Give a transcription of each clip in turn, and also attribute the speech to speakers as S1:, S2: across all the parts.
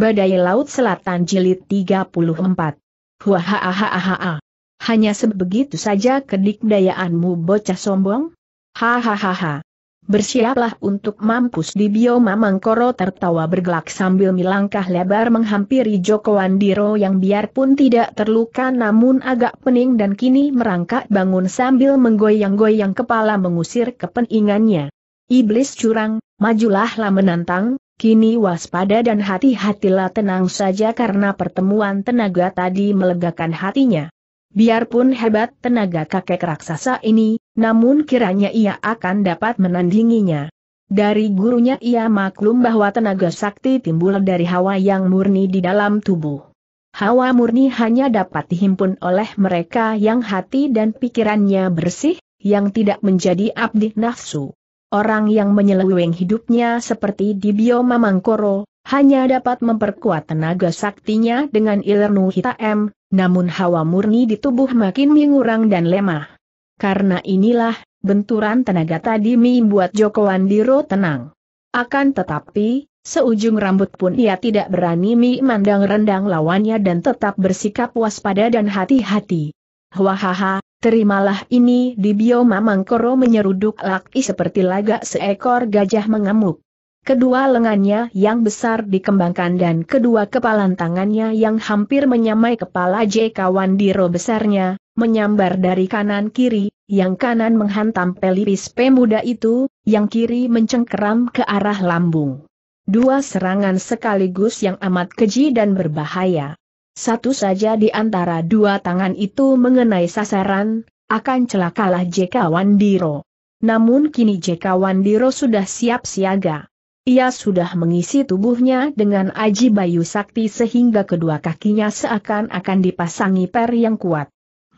S1: Badai Laut Selatan Jilid 34. hahaha Hanya sebegitu saja kedikdayaanmu bocah sombong? Hahaha. Bersiaplah untuk mampus di bioma Mangkoro tertawa bergelak sambil melangkah lebar menghampiri Joko Wandiro yang biarpun tidak terluka namun agak pening dan kini merangkak bangun sambil menggoyang-goyang kepala mengusir kepeningannya. Iblis curang, majulahlah menantang, Kini waspada dan hati-hatilah tenang saja karena pertemuan tenaga tadi melegakan hatinya. Biarpun hebat tenaga kakek raksasa ini, namun kiranya ia akan dapat menandinginya. Dari gurunya ia maklum bahwa tenaga sakti timbul dari hawa yang murni di dalam tubuh. Hawa murni hanya dapat dihimpun oleh mereka yang hati dan pikirannya bersih, yang tidak menjadi abdi nafsu. Orang yang menyeleweng hidupnya seperti di bioma Mangkoro, hanya dapat memperkuat tenaga saktinya dengan ilmu hitam, namun hawa murni di tubuh makin mengurang dan lemah. Karena inilah, benturan tenaga tadi membuat Joko Wandiro tenang. Akan tetapi, seujung rambut pun ia tidak berani memandang rendang lawannya dan tetap bersikap waspada dan hati-hati. Wahaha, Terimalah ini di bioma Mangkoro menyeruduk laki seperti lagak seekor gajah mengamuk. Kedua lengannya yang besar dikembangkan dan kedua kepalan tangannya yang hampir menyamai kepala J. Diro besarnya, menyambar dari kanan kiri, yang kanan menghantam pelipis pemuda itu, yang kiri mencengkeram ke arah lambung. Dua serangan sekaligus yang amat keji dan berbahaya. Satu saja di antara dua tangan itu mengenai sasaran, akan celakalah JK Wandiro. Namun kini JK Wandiro sudah siap siaga. Ia sudah mengisi tubuhnya dengan aji bayu sakti sehingga kedua kakinya seakan-akan dipasangi per yang kuat.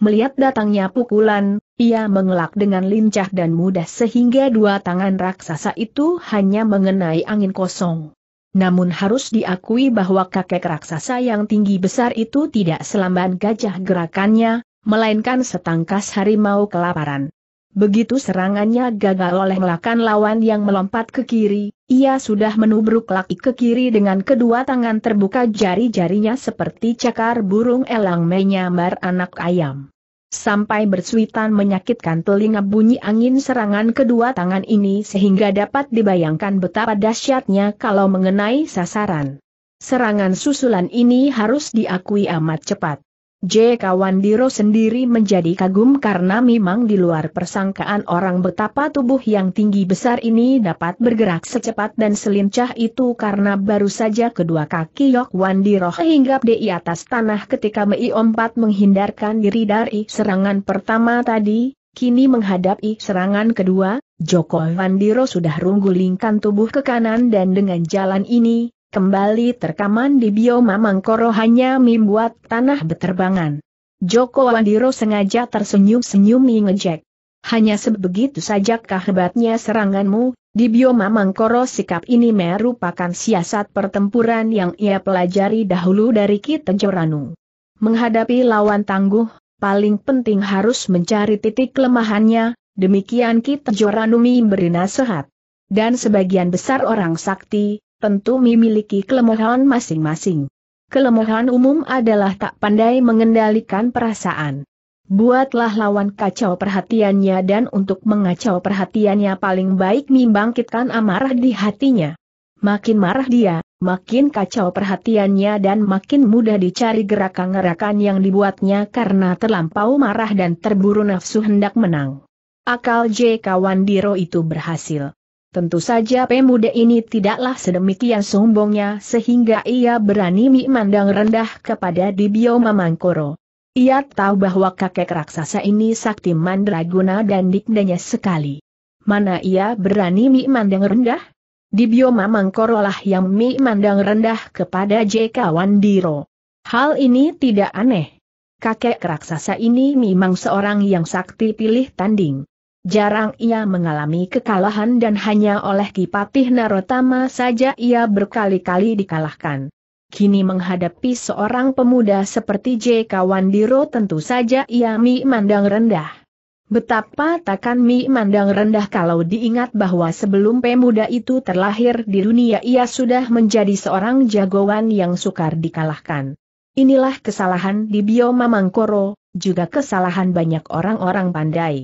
S1: Melihat datangnya pukulan, ia mengelak dengan lincah dan mudah sehingga dua tangan raksasa itu hanya mengenai angin kosong. Namun harus diakui bahwa kakek raksasa yang tinggi besar itu tidak selamban gajah gerakannya, melainkan setangkas harimau kelaparan. Begitu serangannya gagal oleh melakan lawan yang melompat ke kiri, ia sudah menubruk laki ke kiri dengan kedua tangan terbuka jari-jarinya seperti cakar burung elang menyambar anak ayam sampai bersuitan menyakitkan telinga bunyi angin serangan kedua tangan ini sehingga dapat dibayangkan betapa dahsyatnya kalau mengenai sasaran. Serangan susulan ini harus diakui amat cepat. J. Diro sendiri menjadi kagum karena memang di luar persangkaan orang betapa tubuh yang tinggi besar ini dapat bergerak secepat dan selincah itu karena baru saja kedua kaki Yok Diro hinggap di atas tanah ketika Mei Ompat menghindarkan diri dari serangan pertama tadi, kini menghadapi serangan kedua, Joko Wan Diro sudah runggulingkan tubuh ke kanan dan dengan jalan ini, kembali terkaman di bioma Mangkoro hanya membuat tanah beterbangan. Joko Wandiro sengaja tersenyum-senyum mengejek. Hanya sebegitu saja kehebatnya seranganmu, di bioma Mangkoro sikap ini merupakan siasat pertempuran yang ia pelajari dahulu dari Kitajoranu. Menghadapi lawan tangguh, paling penting harus mencari titik kelemahannya, demikian Kitenjoranu memberi nasihat. Dan sebagian besar orang sakti, tentu memiliki kelemahan masing-masing. Kelemahan umum adalah tak pandai mengendalikan perasaan. Buatlah lawan kacau perhatiannya dan untuk mengacau perhatiannya paling baik membangkitkan amarah di hatinya. Makin marah dia, makin kacau perhatiannya dan makin mudah dicari gerakan-gerakan yang dibuatnya karena terlampau marah dan terburu nafsu hendak menang. Akal J. Kawandiro itu berhasil. Tentu saja pemuda ini tidaklah sedemikian sombongnya sehingga ia berani memandang rendah kepada Dibio Mamangkoro. Ia tahu bahwa kakek raksasa ini sakti mandraguna dan dikdanya sekali. Mana ia berani memandang rendah? Dibio Mamangkoro lah yang memandang rendah kepada J.K. Wandiro. Hal ini tidak aneh. Kakek raksasa ini memang seorang yang sakti pilih tanding. Jarang ia mengalami kekalahan dan hanya oleh Kipatih Narotama saja ia berkali-kali dikalahkan. Kini menghadapi seorang pemuda seperti J. Wandiro tentu saja ia mi mandang rendah. Betapa takkan mi mandang rendah kalau diingat bahwa sebelum pemuda itu terlahir di dunia ia sudah menjadi seorang jagoan yang sukar dikalahkan. Inilah kesalahan di Bioma Mangkoro, juga kesalahan banyak orang-orang pandai.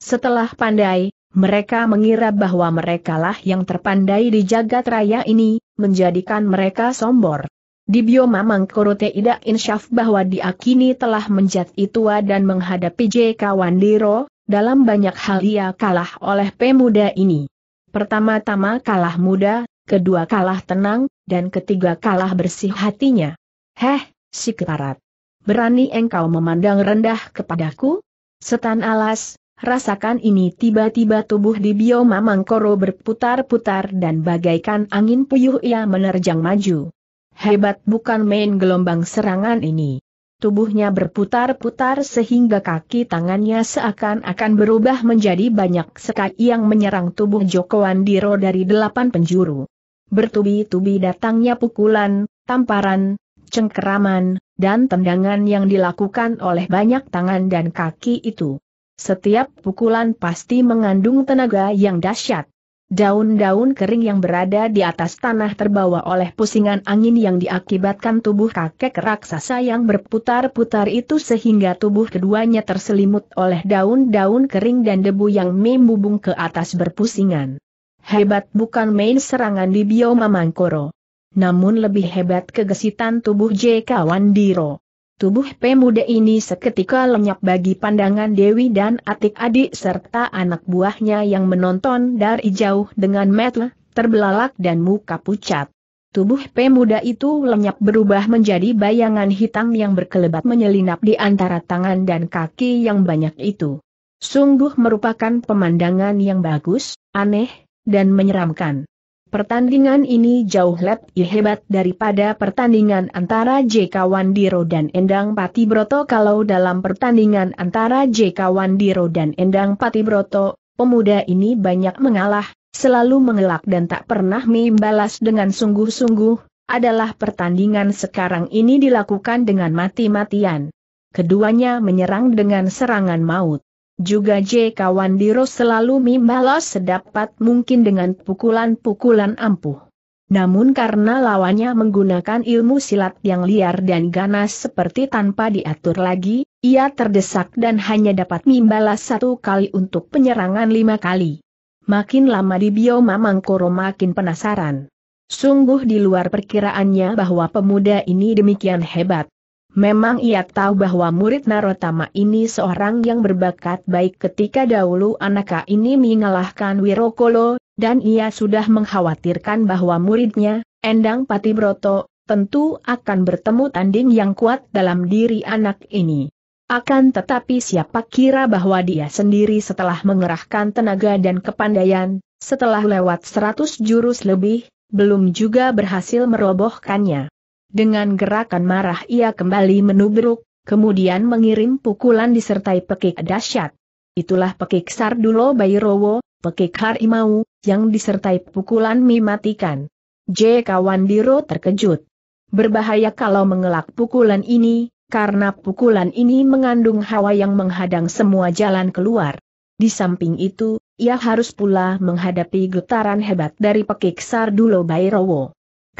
S1: Setelah pandai, mereka mengira bahwa merekalah yang terpandai di jagat raya ini, menjadikan mereka sombor. Di bioma Mangkorote tidak insyaf bahwa diakini telah menjadi tua dan menghadapi J.K. Wandiro, dalam banyak hal ia kalah oleh pemuda ini. Pertama-tama kalah muda, kedua kalah tenang, dan ketiga kalah bersih hatinya. Heh, si keparat. Berani engkau memandang rendah kepadaku? Setan alas, Rasakan ini tiba-tiba tubuh di bioma Mangkoro berputar-putar dan bagaikan angin puyuh ia menerjang maju. Hebat bukan main gelombang serangan ini. Tubuhnya berputar-putar sehingga kaki tangannya seakan-akan berubah menjadi banyak sekali yang menyerang tubuh Joko Andiro dari delapan penjuru. Bertubi-tubi datangnya pukulan, tamparan, cengkeraman, dan tendangan yang dilakukan oleh banyak tangan dan kaki itu. Setiap pukulan pasti mengandung tenaga yang dahsyat. Daun-daun kering yang berada di atas tanah terbawa oleh pusingan angin yang diakibatkan tubuh kakek raksasa yang berputar-putar itu sehingga tubuh keduanya terselimut oleh daun-daun kering dan debu yang membubung ke atas berpusingan. Hebat bukan main serangan di bioma Mangkoro. Namun lebih hebat kegesitan tubuh J. Wandiro. Tubuh pemuda ini seketika lenyap bagi pandangan Dewi dan atik adik serta anak buahnya yang menonton dari jauh dengan mata terbelalak dan muka pucat. Tubuh pemuda itu lenyap berubah menjadi bayangan hitam yang berkelebat menyelinap di antara tangan dan kaki yang banyak itu. Sungguh merupakan pemandangan yang bagus, aneh, dan menyeramkan. Pertandingan ini jauh lebih hebat daripada pertandingan antara JK Wandiro dan Endang Patibroto kalau dalam pertandingan antara JK Wandiro dan Endang Patibroto, pemuda ini banyak mengalah, selalu mengelak dan tak pernah membalas dengan sungguh-sungguh, adalah pertandingan sekarang ini dilakukan dengan mati-matian. Keduanya menyerang dengan serangan maut. Juga J. kawan Diro selalu membalas sedapat mungkin dengan pukulan-pukulan ampuh. Namun karena lawannya menggunakan ilmu silat yang liar dan ganas seperti tanpa diatur lagi, ia terdesak dan hanya dapat membalas satu kali untuk penyerangan lima kali. Makin lama di bioma Mangkoro makin penasaran. Sungguh di luar perkiraannya bahwa pemuda ini demikian hebat. Memang ia tahu bahwa murid Narotama ini seorang yang berbakat baik ketika dahulu anak ini mengalahkan Wirokolo, dan ia sudah mengkhawatirkan bahwa muridnya, Endang Patibroto, tentu akan bertemu tanding yang kuat dalam diri anak ini. Akan tetapi siapa kira bahwa dia sendiri setelah mengerahkan tenaga dan kepandaian, setelah lewat seratus jurus lebih, belum juga berhasil merobohkannya. Dengan gerakan marah ia kembali menubruk, kemudian mengirim pukulan disertai pekik dahsyat. Itulah pekik Sardulo bayrowo, pekik harimau, yang disertai pukulan mematikan. J. Kawandiro terkejut. Berbahaya kalau mengelak pukulan ini, karena pukulan ini mengandung hawa yang menghadang semua jalan keluar. Di samping itu, ia harus pula menghadapi getaran hebat dari pekik Sardulo bayrowo.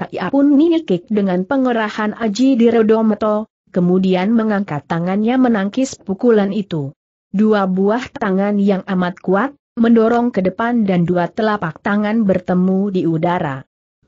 S1: Kia pun mengikik dengan pengerahan Aji Dirodometo, kemudian mengangkat tangannya menangkis pukulan itu. Dua buah tangan yang amat kuat, mendorong ke depan dan dua telapak tangan bertemu di udara.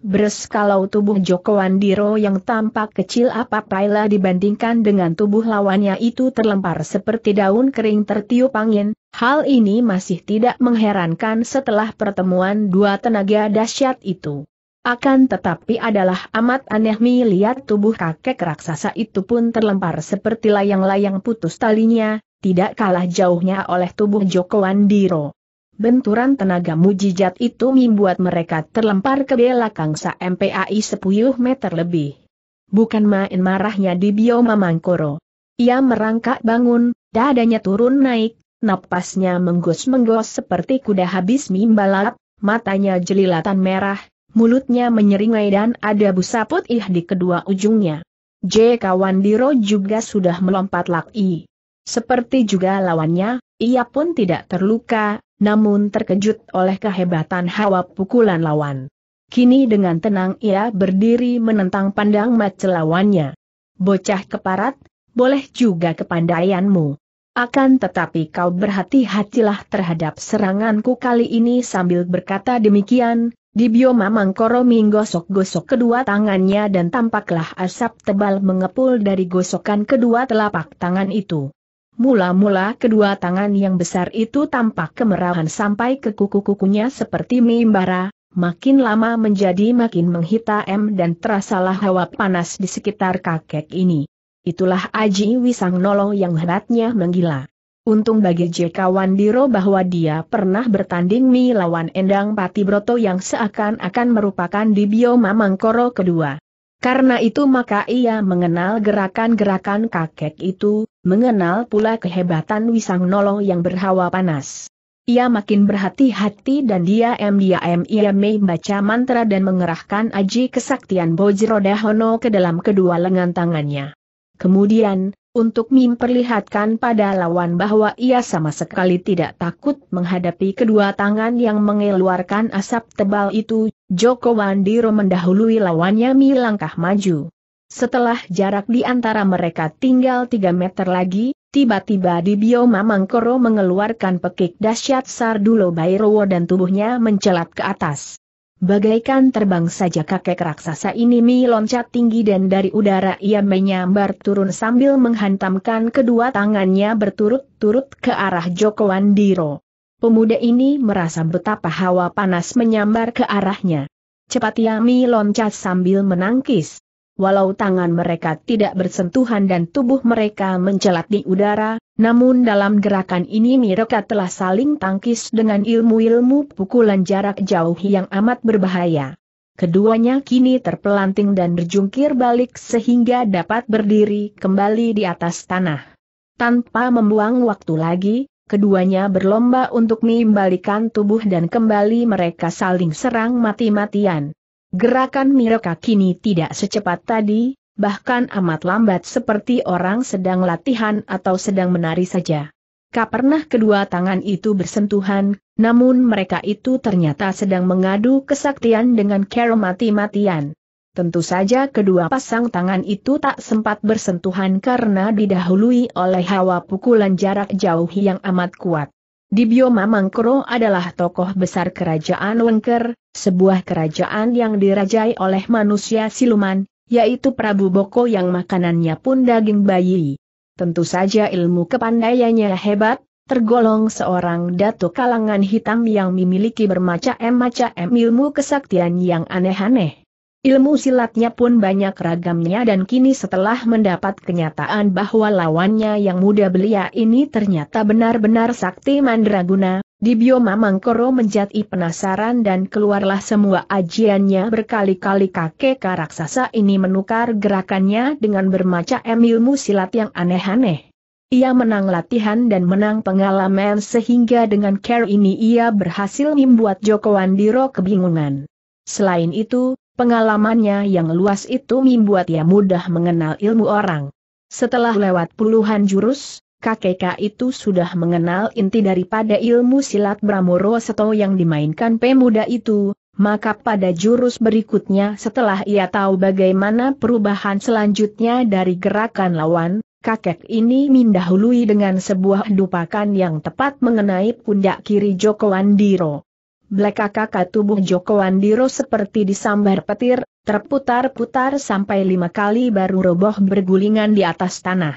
S1: Beres kalau tubuh Joko Wandiro yang tampak kecil apa Paila dibandingkan dengan tubuh lawannya itu terlempar seperti daun kering tertiup angin, hal ini masih tidak mengherankan setelah pertemuan dua tenaga dahsyat itu. Akan tetapi adalah amat aneh melihat tubuh kakek raksasa itu pun terlempar seperti layang-layang putus talinya, tidak kalah jauhnya oleh tubuh Joko Wandiro. Benturan tenaga mujijat itu membuat mereka terlempar ke belakang MPAI 10 meter lebih. Bukan main marahnya di bioma Mangkoro. Ia merangkak bangun, dadanya turun naik, napasnya menggos-menggos seperti kuda habis mimbalat, matanya jelilatan merah, mulutnya menyeringai dan ada busa putih di kedua ujungnya. J. kawan diro juga sudah melompat laki. Seperti juga lawannya, ia pun tidak terluka, namun terkejut oleh kehebatan hawa pukulan lawan. Kini dengan tenang ia berdiri menentang pandang mata lawannya. Bocah keparat, boleh juga kepandaianmu. Akan tetapi kau berhati-hatilah terhadap seranganku kali ini sambil berkata demikian, di bioma Mangkoro gosok-gosok kedua tangannya dan tampaklah asap tebal mengepul dari gosokan kedua telapak tangan itu. Mula-mula kedua tangan yang besar itu tampak kemerahan sampai ke kuku-kukunya seperti mimbara, makin lama menjadi makin menghitam dan terasalah hawa panas di sekitar kakek ini. Itulah Aji Wisang Nolo yang hebatnya menggila. Untung bagi JK Wandiro bahwa dia pernah bertanding Mi lawan Endang Broto yang seakan-akan merupakan di bioma Mangkoro kedua. Karena itu maka ia mengenal gerakan-gerakan kakek itu, mengenal pula kehebatan Wisang Nolo yang berhawa panas. Ia makin berhati-hati dan dia m, ia membaca mantra dan mengerahkan aji kesaktian Bojro Hono ke dalam kedua lengan tangannya. Kemudian, untuk memperlihatkan pada lawan bahwa ia sama sekali tidak takut menghadapi kedua tangan yang mengeluarkan asap tebal itu, Joko Wandiro mendahului lawannya mi langkah maju. Setelah jarak di antara mereka tinggal 3 meter lagi, tiba-tiba di bioma Mangkoro mengeluarkan pekik Dasyat Sardulo Bayrowo dan tubuhnya mencelat ke atas. Bagaikan terbang saja kakek raksasa ini meloncat tinggi dan dari udara ia menyambar turun sambil menghantamkan kedua tangannya berturut-turut ke arah Joko Wandiro. Pemuda ini merasa betapa hawa panas menyambar ke arahnya. Cepat ia loncat sambil menangkis. Walau tangan mereka tidak bersentuhan dan tubuh mereka mencelat di udara, namun dalam gerakan ini mereka telah saling tangkis dengan ilmu-ilmu pukulan jarak jauh yang amat berbahaya. Keduanya kini terpelanting dan berjungkir balik sehingga dapat berdiri kembali di atas tanah. Tanpa membuang waktu lagi, keduanya berlomba untuk mengembalikan tubuh dan kembali mereka saling serang mati-matian. Gerakan mereka kini tidak secepat tadi, bahkan amat lambat seperti orang sedang latihan atau sedang menari saja. Ka pernah kedua tangan itu bersentuhan, namun mereka itu ternyata sedang mengadu kesaktian dengan keromati mati-matian. Tentu saja kedua pasang tangan itu tak sempat bersentuhan karena didahului oleh hawa pukulan jarak jauh yang amat kuat. Di bioma Mangkro adalah tokoh besar kerajaan Wengker, sebuah kerajaan yang dirajai oleh manusia siluman, yaitu Prabu Boko yang makanannya pun daging bayi. Tentu saja ilmu kepandaiannya hebat, tergolong seorang datu kalangan hitam yang memiliki bermacam-macam ilmu kesaktian yang aneh-aneh. Ilmu silatnya pun banyak ragamnya dan kini setelah mendapat kenyataan bahwa lawannya yang muda belia ini ternyata benar-benar sakti mandraguna, bioma Mangkoro menjadi penasaran dan keluarlah semua ajiannya berkali-kali kakek raksasa ini menukar gerakannya dengan bermacam ilmu silat yang aneh-aneh. Ia menang latihan dan menang pengalaman sehingga dengan care ini ia berhasil membuat Joko Wandiro kebingungan. Selain itu, Pengalamannya yang luas itu membuat ia mudah mengenal ilmu orang. Setelah lewat puluhan jurus, KKK itu sudah mengenal inti daripada ilmu silat Bramoro Seto yang dimainkan pemuda itu, maka pada jurus berikutnya setelah ia tahu bagaimana perubahan selanjutnya dari gerakan lawan, kakek ini mindahului dengan sebuah dupakan yang tepat mengenai pundak kiri Joko Andiro belaka kakak tubuh Joko Andiro seperti disambar petir, terputar-putar sampai lima kali baru roboh bergulingan di atas tanah.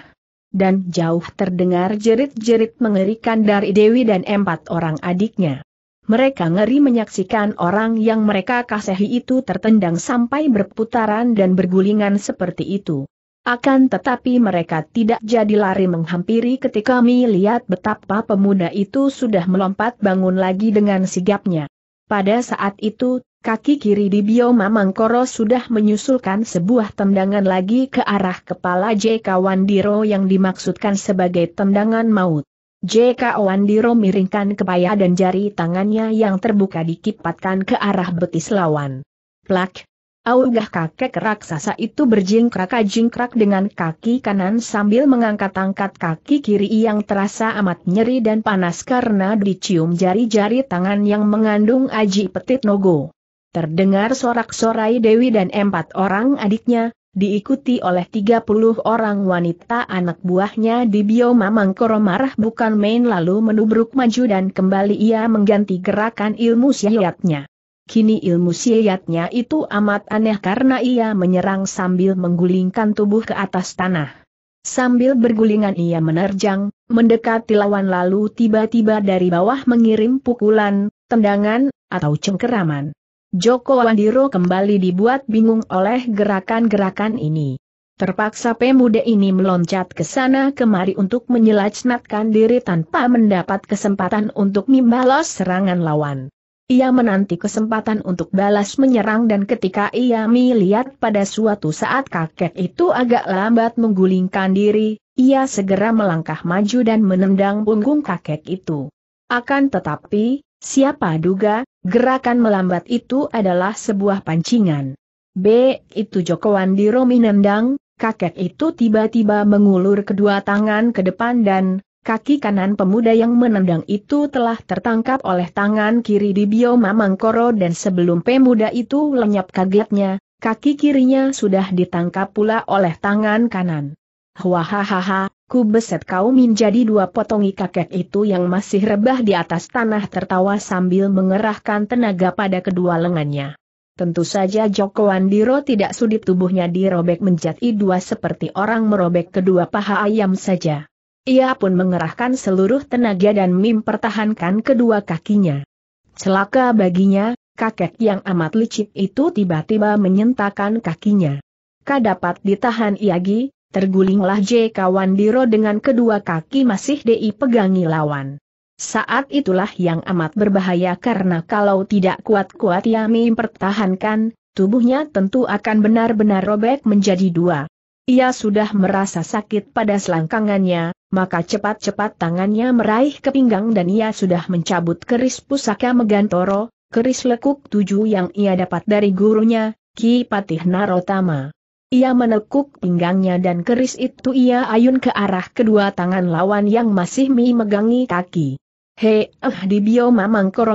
S1: Dan jauh terdengar jerit-jerit mengerikan dari Dewi dan empat orang adiknya. Mereka ngeri menyaksikan orang yang mereka kasihi itu tertendang sampai berputaran dan bergulingan seperti itu. Akan tetapi mereka tidak jadi lari menghampiri ketika lihat betapa pemuda itu sudah melompat bangun lagi dengan sigapnya. Pada saat itu, kaki kiri di Bioma Mangkoro sudah menyusulkan sebuah tendangan lagi ke arah kepala J.K. Wandiro yang dimaksudkan sebagai tendangan maut. J.K. Wandiro miringkan kepaya dan jari tangannya yang terbuka dikipatkan ke arah betis lawan. Plak, Augah kakek raksasa itu berjingkrak-jingkrak dengan kaki kanan sambil mengangkat-angkat kaki kiri yang terasa amat nyeri dan panas karena dicium jari-jari tangan yang mengandung aji petit nogo. Terdengar sorak-sorai Dewi dan empat orang adiknya, diikuti oleh 30 orang wanita anak buahnya di bioma Mangkoro marah bukan main lalu menubruk maju dan kembali ia mengganti gerakan ilmu sihatnya. Kini ilmu siatnya itu amat aneh karena ia menyerang sambil menggulingkan tubuh ke atas tanah. Sambil bergulingan ia menerjang, mendekati lawan lalu tiba-tiba dari bawah mengirim pukulan, tendangan, atau cengkeraman. Joko Wandiro kembali dibuat bingung oleh gerakan-gerakan ini. Terpaksa pemuda ini meloncat ke sana kemari untuk menyelajnatkan diri tanpa mendapat kesempatan untuk membalas serangan lawan. Ia menanti kesempatan untuk balas menyerang dan ketika ia melihat pada suatu saat kakek itu agak lambat menggulingkan diri, ia segera melangkah maju dan menendang punggung kakek itu. Akan tetapi, siapa duga, gerakan melambat itu adalah sebuah pancingan. B. Itu Joko Wandiro menendang, kakek itu tiba-tiba mengulur kedua tangan ke depan dan, Kaki kanan pemuda yang menendang itu telah tertangkap oleh tangan kiri di bioma Mangkoro dan sebelum pemuda itu lenyap kagetnya, kaki kirinya sudah ditangkap pula oleh tangan kanan. Wahahaha, ku beset kau menjadi dua potongi kakek itu yang masih rebah di atas tanah tertawa sambil mengerahkan tenaga pada kedua lengannya. Tentu saja Joko Wandiro tidak sudip tubuhnya dirobek menjadi dua seperti orang merobek kedua paha ayam saja. Ia pun mengerahkan seluruh tenaga dan mempertahankan kedua kakinya. Celaka baginya, kakek yang amat licik itu tiba-tiba menyentakan kakinya. Kadapat ditahan Iagi, tergulinglah J. kawan diro dengan kedua kaki masih DI pegangi lawan. Saat itulah yang amat berbahaya karena kalau tidak kuat-kuat ia mempertahankan, tubuhnya tentu akan benar-benar robek menjadi dua. Ia sudah merasa sakit pada selangkangannya, maka cepat-cepat tangannya meraih ke pinggang dan ia sudah mencabut keris pusaka Megantoro, keris lekuk tujuh yang ia dapat dari gurunya, Ki Patih Narotama. Ia menekuk pinggangnya dan keris itu ia ayun ke arah kedua tangan lawan yang masih mi kaki. Hei, eh, Dibio di bioma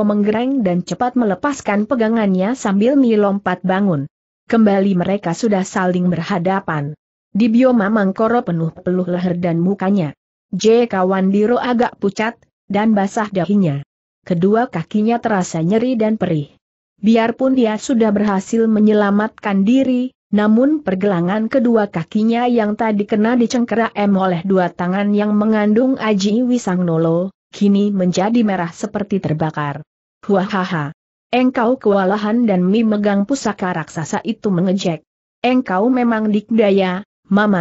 S1: menggereng dan cepat melepaskan pegangannya sambil mi lompat bangun. Kembali mereka sudah saling berhadapan. Di bioma Mangkoro penuh peluh leher dan mukanya. J. Kawan Diro agak pucat, dan basah dahinya. Kedua kakinya terasa nyeri dan perih. Biarpun dia sudah berhasil menyelamatkan diri, namun pergelangan kedua kakinya yang tadi kena dicengkeram M oleh dua tangan yang mengandung Aji Wisangnolo, kini menjadi merah seperti terbakar. Huahaha. Engkau kewalahan dan mi megang pusaka raksasa itu mengejek. Engkau memang dikdaya,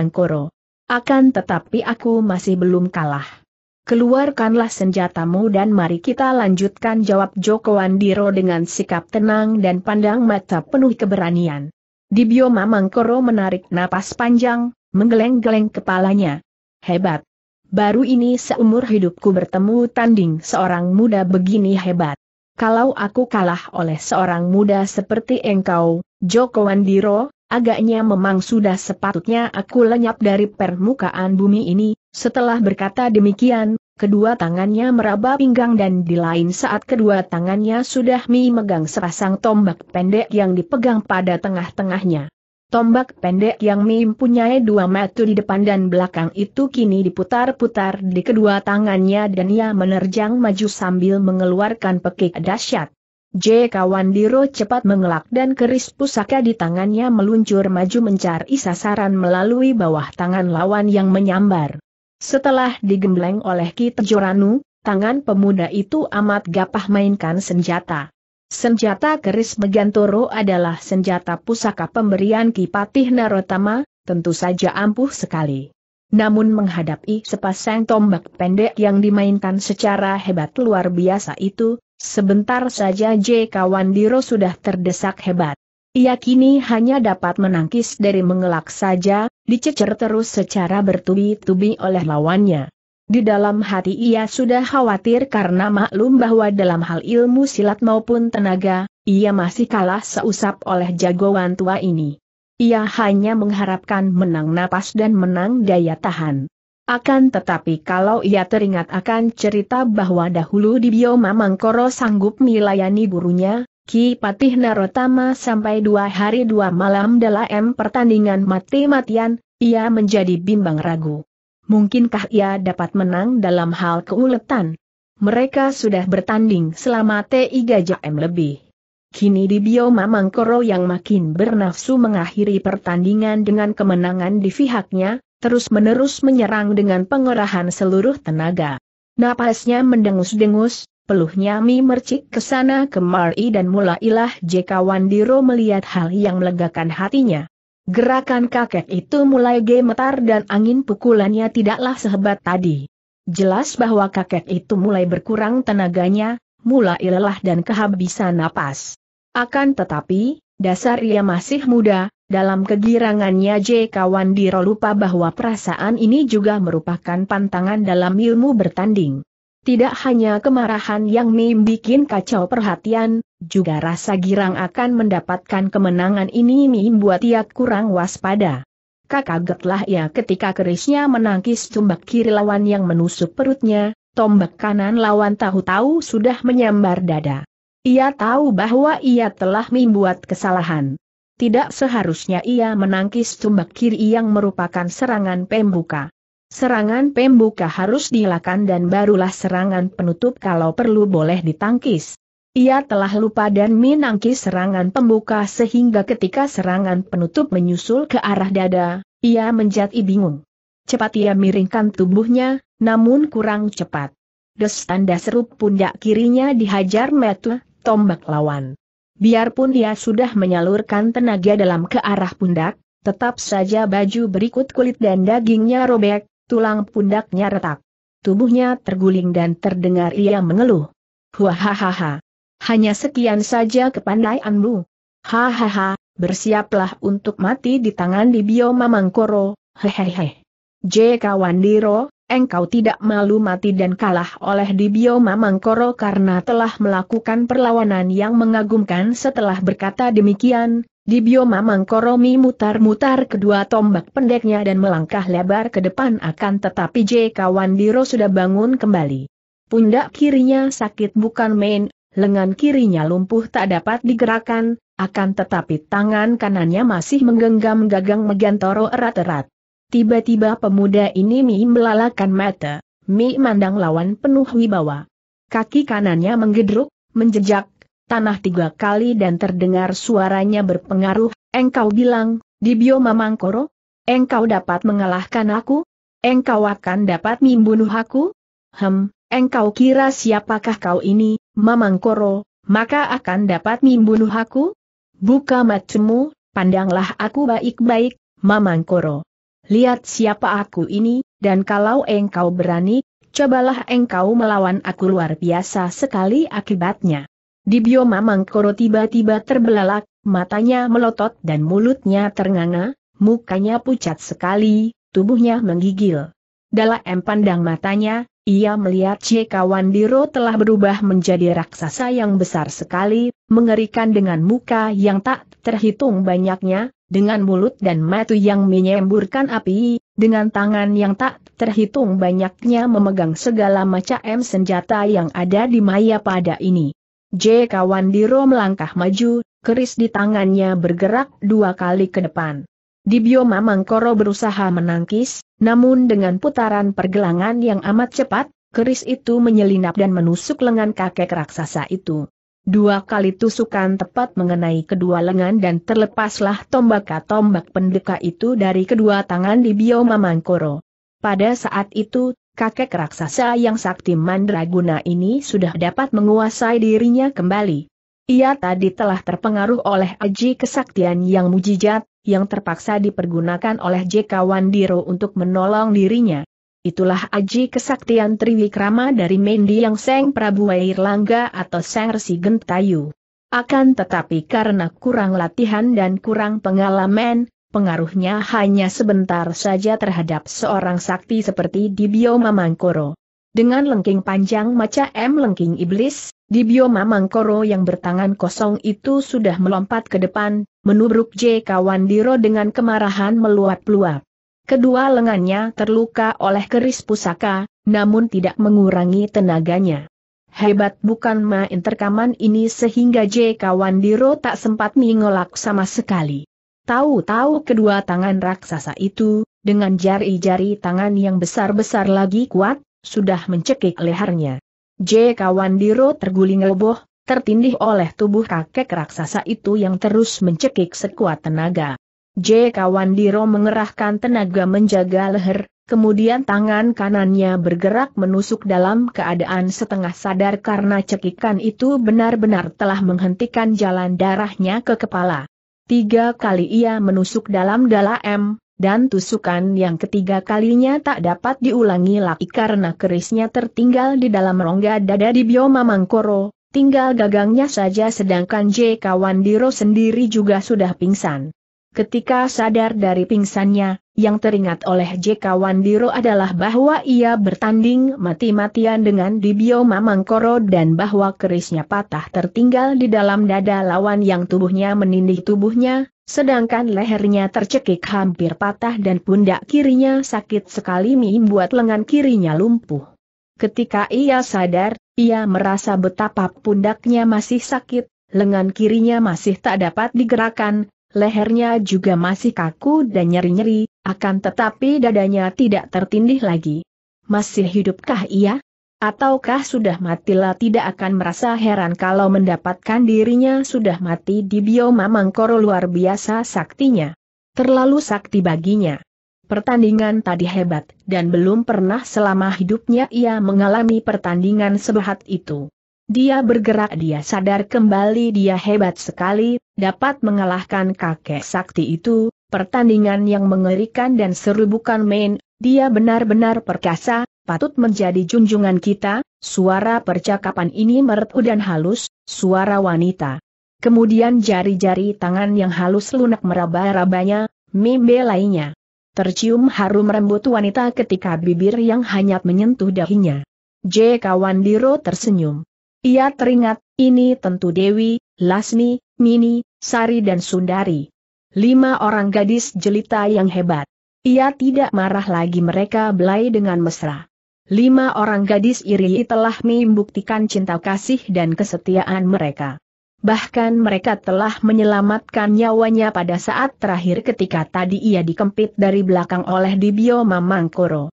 S1: Koro. Akan tetapi aku masih belum kalah. Keluarkanlah senjatamu dan mari kita lanjutkan jawab Joko Andiro dengan sikap tenang dan pandang mata penuh keberanian. Di Dibio Mamangkoro menarik napas panjang, menggeleng-geleng kepalanya. Hebat. Baru ini seumur hidupku bertemu tanding seorang muda begini hebat. Kalau aku kalah oleh seorang muda seperti engkau, Joko Andiro, Agaknya memang sudah sepatutnya aku lenyap dari permukaan bumi ini, setelah berkata demikian, kedua tangannya meraba pinggang dan di lain saat kedua tangannya sudah memegang sepasang tombak pendek yang dipegang pada tengah-tengahnya. Tombak pendek yang mempunyai dua metu di depan dan belakang itu kini diputar-putar di kedua tangannya dan ia menerjang maju sambil mengeluarkan pekik dahsyat. J. Kawan diro cepat mengelak dan keris pusaka di tangannya meluncur maju mencari sasaran melalui bawah tangan lawan yang menyambar. Setelah digembleng oleh Ki Tejoranu, tangan pemuda itu amat gapah mainkan senjata. Senjata keris Megantoro adalah senjata pusaka pemberian Ki Patih Narotama, tentu saja ampuh sekali. Namun menghadapi sepasang tombak pendek yang dimainkan secara hebat luar biasa itu, Sebentar saja J. Kawandiro sudah terdesak hebat. Ia kini hanya dapat menangkis dari mengelak saja, dicecer terus secara bertubi-tubi oleh lawannya. Di dalam hati ia sudah khawatir karena maklum bahwa dalam hal ilmu silat maupun tenaga, ia masih kalah seusap oleh jagoan tua ini. Ia hanya mengharapkan menang napas dan menang daya tahan. Akan tetapi kalau ia teringat akan cerita bahwa dahulu di Bioma Mangkoro sanggup melayani gurunya, Ki Patih Narotama sampai dua hari dua malam dalam pertandingan mati-matian, ia menjadi bimbang ragu. Mungkinkah ia dapat menang dalam hal keuletan? Mereka sudah bertanding selama tiga jam lebih. Kini di Bioma Mangkoro yang makin bernafsu mengakhiri pertandingan dengan kemenangan di pihaknya, terus-menerus menyerang dengan pengerahan seluruh tenaga. Napasnya mendengus-dengus, peluhnya mi mercik ke sana kemari dan mulailah Jk Wandiro melihat hal yang melegakan hatinya. Gerakan kakek itu mulai gemetar dan angin pukulannya tidaklah sehebat tadi. Jelas bahwa kakek itu mulai berkurang tenaganya, mulai lelah dan kehabisan napas. Akan tetapi, Dasar ia masih muda, dalam kegirangannya J. Kawandiro lupa bahwa perasaan ini juga merupakan pantangan dalam ilmu bertanding. Tidak hanya kemarahan yang Mim kacau perhatian, juga rasa girang akan mendapatkan kemenangan ini Mim buat ia kurang waspada. Kakagetlah ia ketika kerisnya menangkis tombak kiri lawan yang menusuk perutnya, tombak kanan lawan tahu-tahu sudah menyambar dada. Ia tahu bahwa ia telah membuat kesalahan. Tidak seharusnya ia menangkis tombak kiri yang merupakan serangan pembuka. Serangan pembuka harus dilakukan dan barulah serangan penutup kalau perlu boleh ditangkis. Ia telah lupa dan menangkis serangan pembuka sehingga ketika serangan penutup menyusul ke arah dada, ia menjadi bingung. Cepat ia miringkan tubuhnya, namun kurang cepat. Des tanda serup pundak kirinya dihajar metu, tombak lawan. Biarpun dia sudah menyalurkan tenaga dalam ke arah pundak, tetap saja baju berikut kulit dan dagingnya robek, tulang pundaknya retak. Tubuhnya terguling dan terdengar ia mengeluh. Wahahaha. Hanya sekian saja kepandaianmu. Hahaha, bersiaplah untuk mati di tangan di Bio Mamangkoro, hehehe. J. Kawandiro, engkau tidak malu mati dan kalah oleh Dibio Mamangkoro karena telah melakukan perlawanan yang mengagumkan setelah berkata demikian, Dibio Mamangkoro memutar mutar kedua tombak pendeknya dan melangkah lebar ke depan akan tetapi J J.K. Wandiro sudah bangun kembali. Pundak kirinya sakit bukan main, lengan kirinya lumpuh tak dapat digerakkan, akan tetapi tangan kanannya masih menggenggam gagang Megantoro erat-erat. Tiba-tiba pemuda ini Mi melalakan mata, Mi mandang lawan penuh wibawa. Kaki kanannya menggedruk, menjejak, tanah tiga kali dan terdengar suaranya berpengaruh, engkau bilang, di bioma mangkoro, engkau dapat mengalahkan aku? Engkau akan dapat membunuh aku? Hem, engkau kira siapakah kau ini, Mamangkoro, maka akan dapat membunuh aku? Buka matamu, pandanglah aku baik-baik, Mamangkoro lihat siapa aku ini, dan kalau engkau berani, cobalah engkau melawan aku luar biasa sekali akibatnya. Di bioma Mangkoro tiba-tiba terbelalak, matanya melotot dan mulutnya ternganga, mukanya pucat sekali, tubuhnya menggigil. Dalam pandang matanya, ia melihat Jeka diro telah berubah menjadi raksasa yang besar sekali, mengerikan dengan muka yang tak terhitung banyaknya, dengan mulut dan mata yang menyemburkan api, dengan tangan yang tak terhitung banyaknya memegang segala macam senjata yang ada di maya pada ini. J. Kawandiro melangkah maju, keris di tangannya bergerak dua kali ke depan. Di bioma Mangkoro berusaha menangkis, namun dengan putaran pergelangan yang amat cepat, keris itu menyelinap dan menusuk lengan kakek raksasa itu. Dua kali tusukan tepat mengenai kedua lengan dan terlepaslah tombak-tombak pendeka itu dari kedua tangan di bioma Mangkoro. Pada saat itu, kakek raksasa yang sakti mandraguna ini sudah dapat menguasai dirinya kembali. Ia tadi telah terpengaruh oleh aji kesaktian yang mujijat, yang terpaksa dipergunakan oleh Jekawan Diro untuk menolong dirinya. Itulah aji kesaktian Triwikrama dari Mendiang Seng Prabu Wairlangga atau Seng Resi Gentayu. Akan tetapi karena kurang latihan dan kurang pengalaman, pengaruhnya hanya sebentar saja terhadap seorang sakti seperti Dibio Mamangkoro. Dengan lengking panjang maca M lengking iblis, Dibio Mamangkoro yang bertangan kosong itu sudah melompat ke depan, menubruk J Kawandiro dengan kemarahan meluap-luap. Kedua lengannya terluka oleh keris pusaka, namun tidak mengurangi tenaganya. Hebat bukan main terkaman ini sehingga Kawan Diro tak sempat mengolak sama sekali. Tahu-tahu kedua tangan raksasa itu, dengan jari-jari tangan yang besar-besar lagi kuat, sudah mencekik lehernya. Kawan Diro terguling roboh, tertindih oleh tubuh kakek raksasa itu yang terus mencekik sekuat tenaga. J. Kawandiro mengerahkan tenaga menjaga leher, kemudian tangan kanannya bergerak menusuk dalam keadaan setengah sadar karena cekikan itu benar-benar telah menghentikan jalan darahnya ke kepala. Tiga kali ia menusuk dalam dalam M, dan tusukan yang ketiga kalinya tak dapat diulangi lagi karena kerisnya tertinggal di dalam rongga dada di bioma Mangkoro, tinggal gagangnya saja sedangkan J. Kawandiro sendiri juga sudah pingsan. Ketika sadar dari pingsannya, yang teringat oleh JK Wandiro adalah bahwa ia bertanding mati-matian dengan Dibio Mamangkoro dan bahwa kerisnya patah tertinggal di dalam dada lawan yang tubuhnya menindih tubuhnya, sedangkan lehernya tercekik hampir patah dan pundak kirinya sakit sekali membuat lengan kirinya lumpuh. Ketika ia sadar, ia merasa betapa pundaknya masih sakit, lengan kirinya masih tak dapat digerakkan, Lehernya juga masih kaku dan nyeri-nyeri, akan tetapi dadanya tidak tertindih lagi. Masih hidupkah ia? Ataukah sudah matilah tidak akan merasa heran kalau mendapatkan dirinya sudah mati di bioma mangkoro luar biasa saktinya. Terlalu sakti baginya. Pertandingan tadi hebat, dan belum pernah selama hidupnya ia mengalami pertandingan sebehat itu. Dia bergerak dia sadar kembali dia hebat sekali, dapat mengalahkan kakek sakti itu, pertandingan yang mengerikan dan seru bukan main, dia benar-benar perkasa, patut menjadi junjungan kita, suara percakapan ini mertu dan halus, suara wanita. Kemudian jari-jari tangan yang halus lunak meraba-rabanya, lainnya. Tercium harum rembut wanita ketika bibir yang hanya menyentuh dahinya. J. kawan diro tersenyum. Ia teringat, ini tentu Dewi, Lasmi, Mini, Sari dan Sundari. Lima orang gadis jelita yang hebat. Ia tidak marah lagi mereka belai dengan mesra. Lima orang gadis iri telah membuktikan cinta kasih dan kesetiaan mereka. Bahkan mereka telah menyelamatkan nyawanya pada saat terakhir ketika tadi ia dikempit dari belakang oleh Dibio Mamangkoro.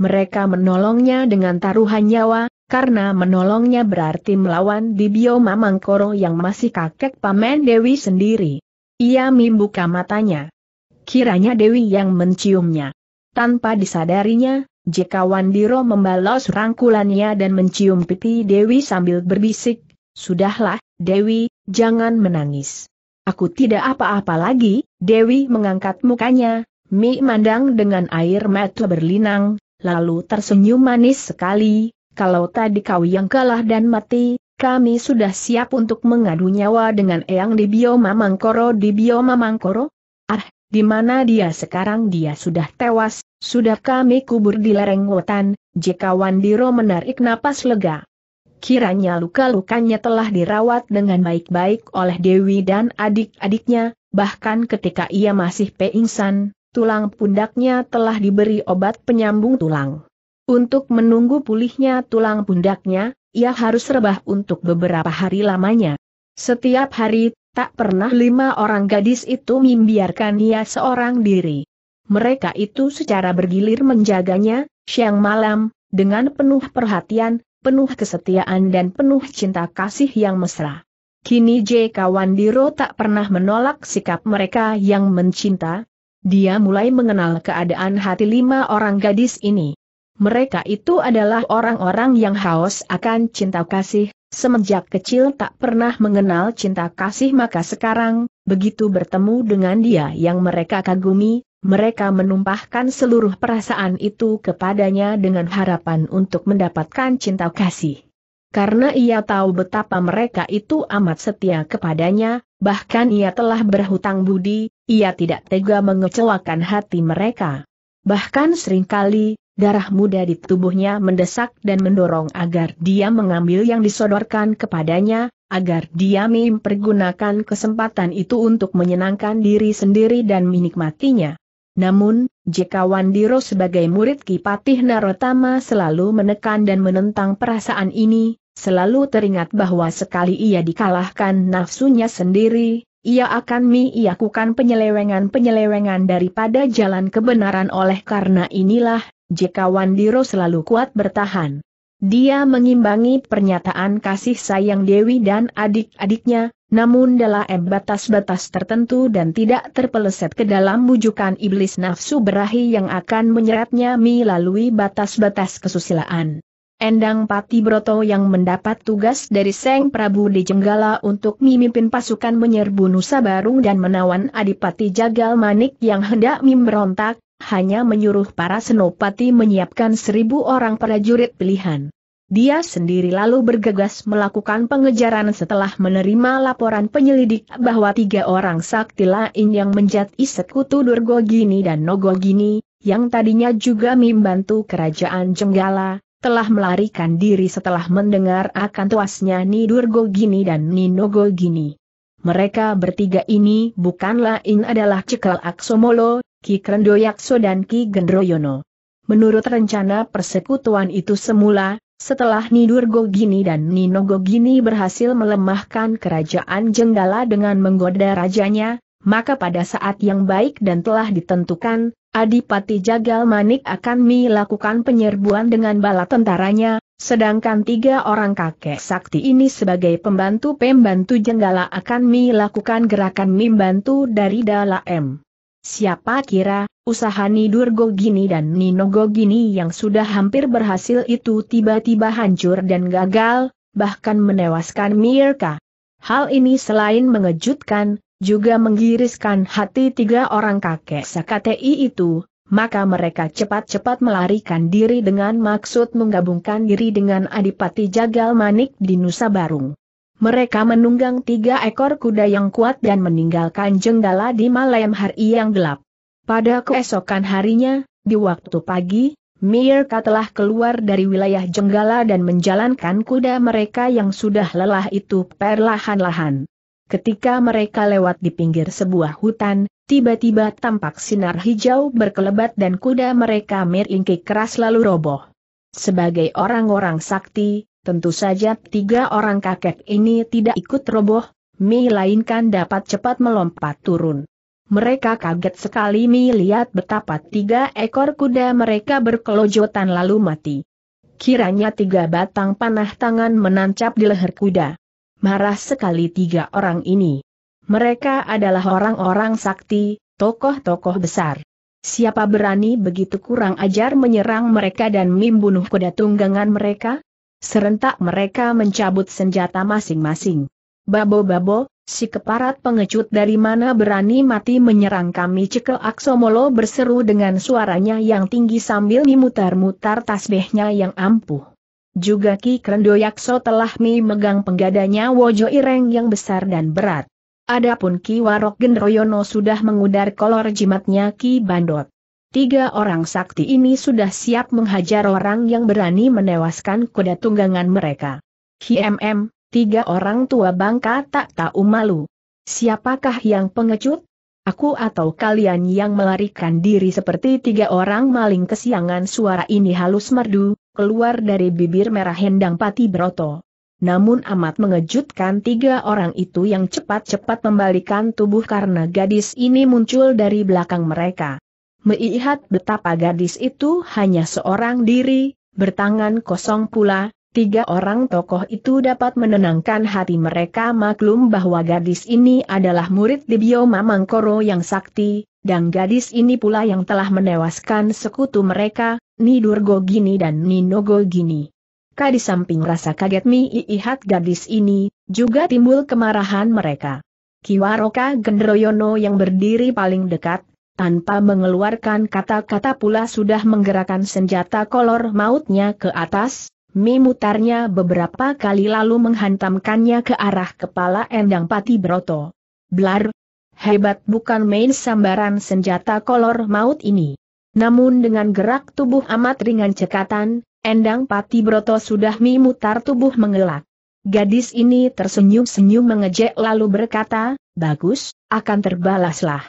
S1: Mereka menolongnya dengan taruhan nyawa, karena menolongnya berarti melawan di biomamangkoro yang masih kakek paman Dewi sendiri. Ia membuka matanya. Kiranya Dewi yang menciumnya. Tanpa disadarinya, jika Wandiro membalas rangkulannya dan mencium pipi Dewi sambil berbisik, Sudahlah, Dewi, jangan menangis. Aku tidak apa-apa lagi, Dewi mengangkat mukanya, Mi mandang dengan air mata berlinang, lalu tersenyum manis sekali, kalau tadi kau yang kalah dan mati, kami sudah siap untuk mengadu nyawa dengan Eyang di Bioma Mangkoro di Bioma Mangkoro? Ah, di mana dia sekarang dia sudah tewas, sudah kami kubur di lereng hutan, jika Wandiro menarik napas lega. Kiranya luka-lukanya telah dirawat dengan baik-baik oleh Dewi dan adik-adiknya, bahkan ketika ia masih pingsan, tulang pundaknya telah diberi obat penyambung tulang. Untuk menunggu pulihnya tulang pundaknya, ia harus rebah untuk beberapa hari lamanya. Setiap hari, tak pernah lima orang gadis itu membiarkan ia seorang diri. Mereka itu secara bergilir menjaganya, siang malam, dengan penuh perhatian, penuh kesetiaan dan penuh cinta kasih yang mesra. Kini J Kawandiro tak pernah menolak sikap mereka yang mencinta. Dia mulai mengenal keadaan hati lima orang gadis ini. Mereka itu adalah orang-orang yang haus akan cinta kasih, semenjak kecil tak pernah mengenal cinta kasih maka sekarang, begitu bertemu dengan dia yang mereka kagumi, mereka menumpahkan seluruh perasaan itu kepadanya dengan harapan untuk mendapatkan cinta kasih. Karena ia tahu betapa mereka itu amat setia kepadanya, bahkan ia telah berhutang budi, ia tidak tega mengecewakan hati mereka. Bahkan seringkali, Darah muda di tubuhnya mendesak dan mendorong agar dia mengambil yang disodorkan kepadanya, agar dia mempergunakan kesempatan itu untuk menyenangkan diri sendiri dan menikmatinya. Namun, jika Wandiro sebagai murid Kipatih Narotama selalu menekan dan menentang perasaan ini, selalu teringat bahwa sekali ia dikalahkan nafsunya sendiri, ia akan miyakukan penyelewengan-penyelewengan daripada jalan kebenaran oleh karena inilah, jika Wandiro selalu kuat bertahan. Dia mengimbangi pernyataan kasih sayang Dewi dan adik-adiknya, namun dalam batas-batas tertentu dan tidak terpeleset ke dalam bujukan iblis nafsu berahi yang akan menyeretnya melalui batas-batas kesusilaan. Endang Pati Broto yang mendapat tugas dari Seng Prabu di Jenggala untuk memimpin pasukan menyerbu Nusa Barung dan menawan Adipati Jagal Manik yang hendak memberontak, hanya menyuruh para senopati menyiapkan seribu orang prajurit pilihan. Dia sendiri lalu bergegas melakukan pengejaran setelah menerima laporan penyelidik bahwa tiga orang sakti lain yang menjadi sekutu Durgogini dan Nogogini, yang tadinya juga membantu kerajaan Jenggala, telah melarikan diri setelah mendengar akan tuasnya Ni dan Ni Nogogini. Mereka bertiga ini bukanlah lain adalah Cekal Aksomolo, Ki Krendoyakso dan Ki Gendroyono. Menurut rencana persekutuan itu semula, setelah Nidur Gogini dan Nino Gogini berhasil melemahkan kerajaan Jenggala dengan menggoda rajanya, maka pada saat yang baik dan telah ditentukan, Adipati Jagal Manik akan melakukan penyerbuan dengan bala tentaranya, sedangkan tiga orang kakek sakti ini sebagai pembantu-pembantu Jenggala akan melakukan gerakan membantu dari M. Siapa kira, usaha Nidur Gogini dan Nino Gogini yang sudah hampir berhasil itu tiba-tiba hancur dan gagal, bahkan menewaskan Mirka. Hal ini selain mengejutkan, juga menggiriskan hati tiga orang kakek Sakatei itu, maka mereka cepat-cepat melarikan diri dengan maksud menggabungkan diri dengan Adipati Jagal Manik di Nusa Barung. Mereka menunggang tiga ekor kuda yang kuat dan meninggalkan jenggala di malam hari yang gelap. Pada keesokan harinya, di waktu pagi, Mirka telah keluar dari wilayah jenggala dan menjalankan kuda mereka yang sudah lelah itu perlahan-lahan. Ketika mereka lewat di pinggir sebuah hutan, tiba-tiba tampak sinar hijau berkelebat dan kuda mereka meringkik keras lalu roboh. Sebagai orang-orang sakti, Tentu saja tiga orang kakek ini tidak ikut roboh, melainkan dapat cepat melompat turun. Mereka kaget sekali melihat betapa tiga ekor kuda mereka berkelojotan lalu mati. Kiranya tiga batang panah tangan menancap di leher kuda. Marah sekali tiga orang ini. Mereka adalah orang-orang sakti, tokoh-tokoh besar. Siapa berani begitu kurang ajar menyerang mereka dan membunuh kuda tunggangan mereka? Serentak mereka mencabut senjata masing-masing. Babo-babo, si keparat pengecut dari mana berani mati menyerang kami cekel Aksomolo berseru dengan suaranya yang tinggi sambil memutar mutar tasbihnya yang ampuh. Juga Ki Krendo Yakso telah memegang penggadanya Wojo Ireng yang besar dan berat. Adapun Ki Warok Genroyono sudah mengudar kolor jimatnya Ki Bandot. Tiga orang sakti ini sudah siap menghajar orang yang berani menewaskan kuda tunggangan mereka. HMM, tiga orang tua bangka tak tahu malu. Siapakah yang pengecut? Aku atau kalian yang melarikan diri seperti tiga orang maling kesiangan suara ini halus merdu, keluar dari bibir merah hendang pati broto. Namun amat mengejutkan tiga orang itu yang cepat-cepat membalikan tubuh karena gadis ini muncul dari belakang mereka melihat betapa gadis itu hanya seorang diri, bertangan kosong pula, tiga orang tokoh itu dapat menenangkan hati mereka maklum bahwa gadis ini adalah murid di bioma Mangkoro yang sakti, dan gadis ini pula yang telah menewaskan sekutu mereka, Nidurgo Gini dan Ninogo Gini. di samping rasa kaget Mi Iihat gadis ini, juga timbul kemarahan mereka. Kiwaroka Gendroyono yang berdiri paling dekat, tanpa mengeluarkan kata-kata pula sudah menggerakkan senjata kolor mautnya ke atas, memutarnya beberapa kali lalu menghantamkannya ke arah kepala Endang Pati Broto. Blar! Hebat bukan main sambaran senjata kolor maut ini. Namun dengan gerak tubuh amat ringan cekatan, Endang Pati Broto sudah memutar tubuh mengelak. Gadis ini tersenyum-senyum mengejek lalu berkata, bagus, akan terbalaslah.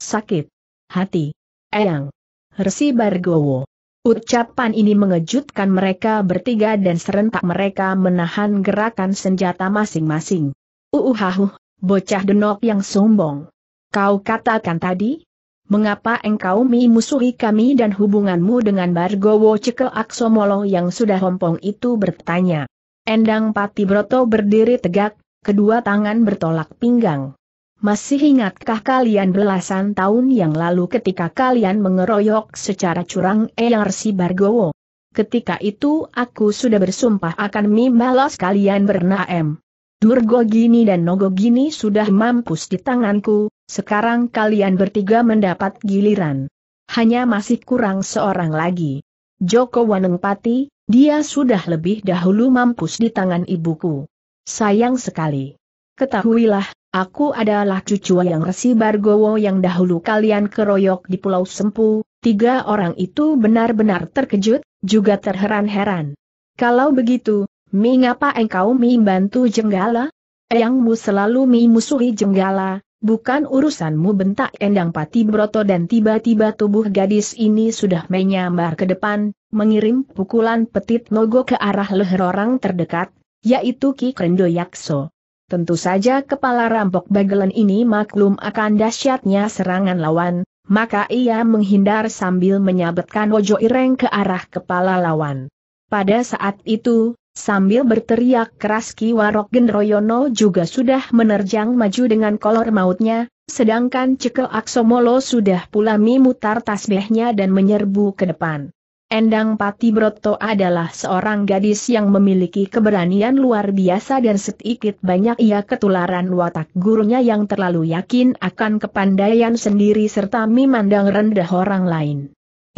S1: Sakit hati. Eyang. Resi Bargowo. Ucapan ini mengejutkan mereka bertiga dan serentak mereka menahan gerakan senjata masing-masing. Uuhahuh, uhuh, bocah denok yang sombong. Kau katakan tadi? Mengapa engkau memusuhi kami dan hubunganmu dengan Bargowo Cekel Aksomolo yang sudah hompong itu bertanya. Endang Pati Broto berdiri tegak, kedua tangan bertolak pinggang. Masih ingatkah kalian belasan tahun yang lalu ketika kalian mengeroyok secara curang Resi Bargowo? Ketika itu aku sudah bersumpah akan membalas kalian bernaem. Durgo gini dan Nogo gini sudah mampus di tanganku, sekarang kalian bertiga mendapat giliran. Hanya masih kurang seorang lagi. Joko Wanengpati, dia sudah lebih dahulu mampus di tangan ibuku. Sayang sekali. Ketahuilah, Aku adalah cucu yang resi Bargowo yang dahulu kalian keroyok di Pulau Sempu. Tiga orang itu benar-benar terkejut, juga terheran-heran. Kalau begitu, mengapa engkau membantu Jenggala? Eyangmu selalu memusuhi Jenggala, bukan urusanmu bentak Endang Pati Broto dan tiba-tiba tubuh gadis ini sudah menyambar ke depan, mengirim pukulan petit nogo ke arah leher orang terdekat, yaitu Ki Krendo Yakso. Tentu saja kepala rampok Bagelan ini maklum akan dahsyatnya serangan lawan, maka ia menghindar sambil menyabetkan Ojo Ireng ke arah kepala lawan. Pada saat itu, sambil berteriak keras Warok Gendroyono juga sudah menerjang maju dengan kolor mautnya, sedangkan Cekel Aksomolo sudah pula memutar tasbihnya dan menyerbu ke depan. Endang Pati Broto adalah seorang gadis yang memiliki keberanian luar biasa dan sedikit banyak ia ketularan watak gurunya yang terlalu yakin akan kepandaian sendiri serta memandang rendah orang lain.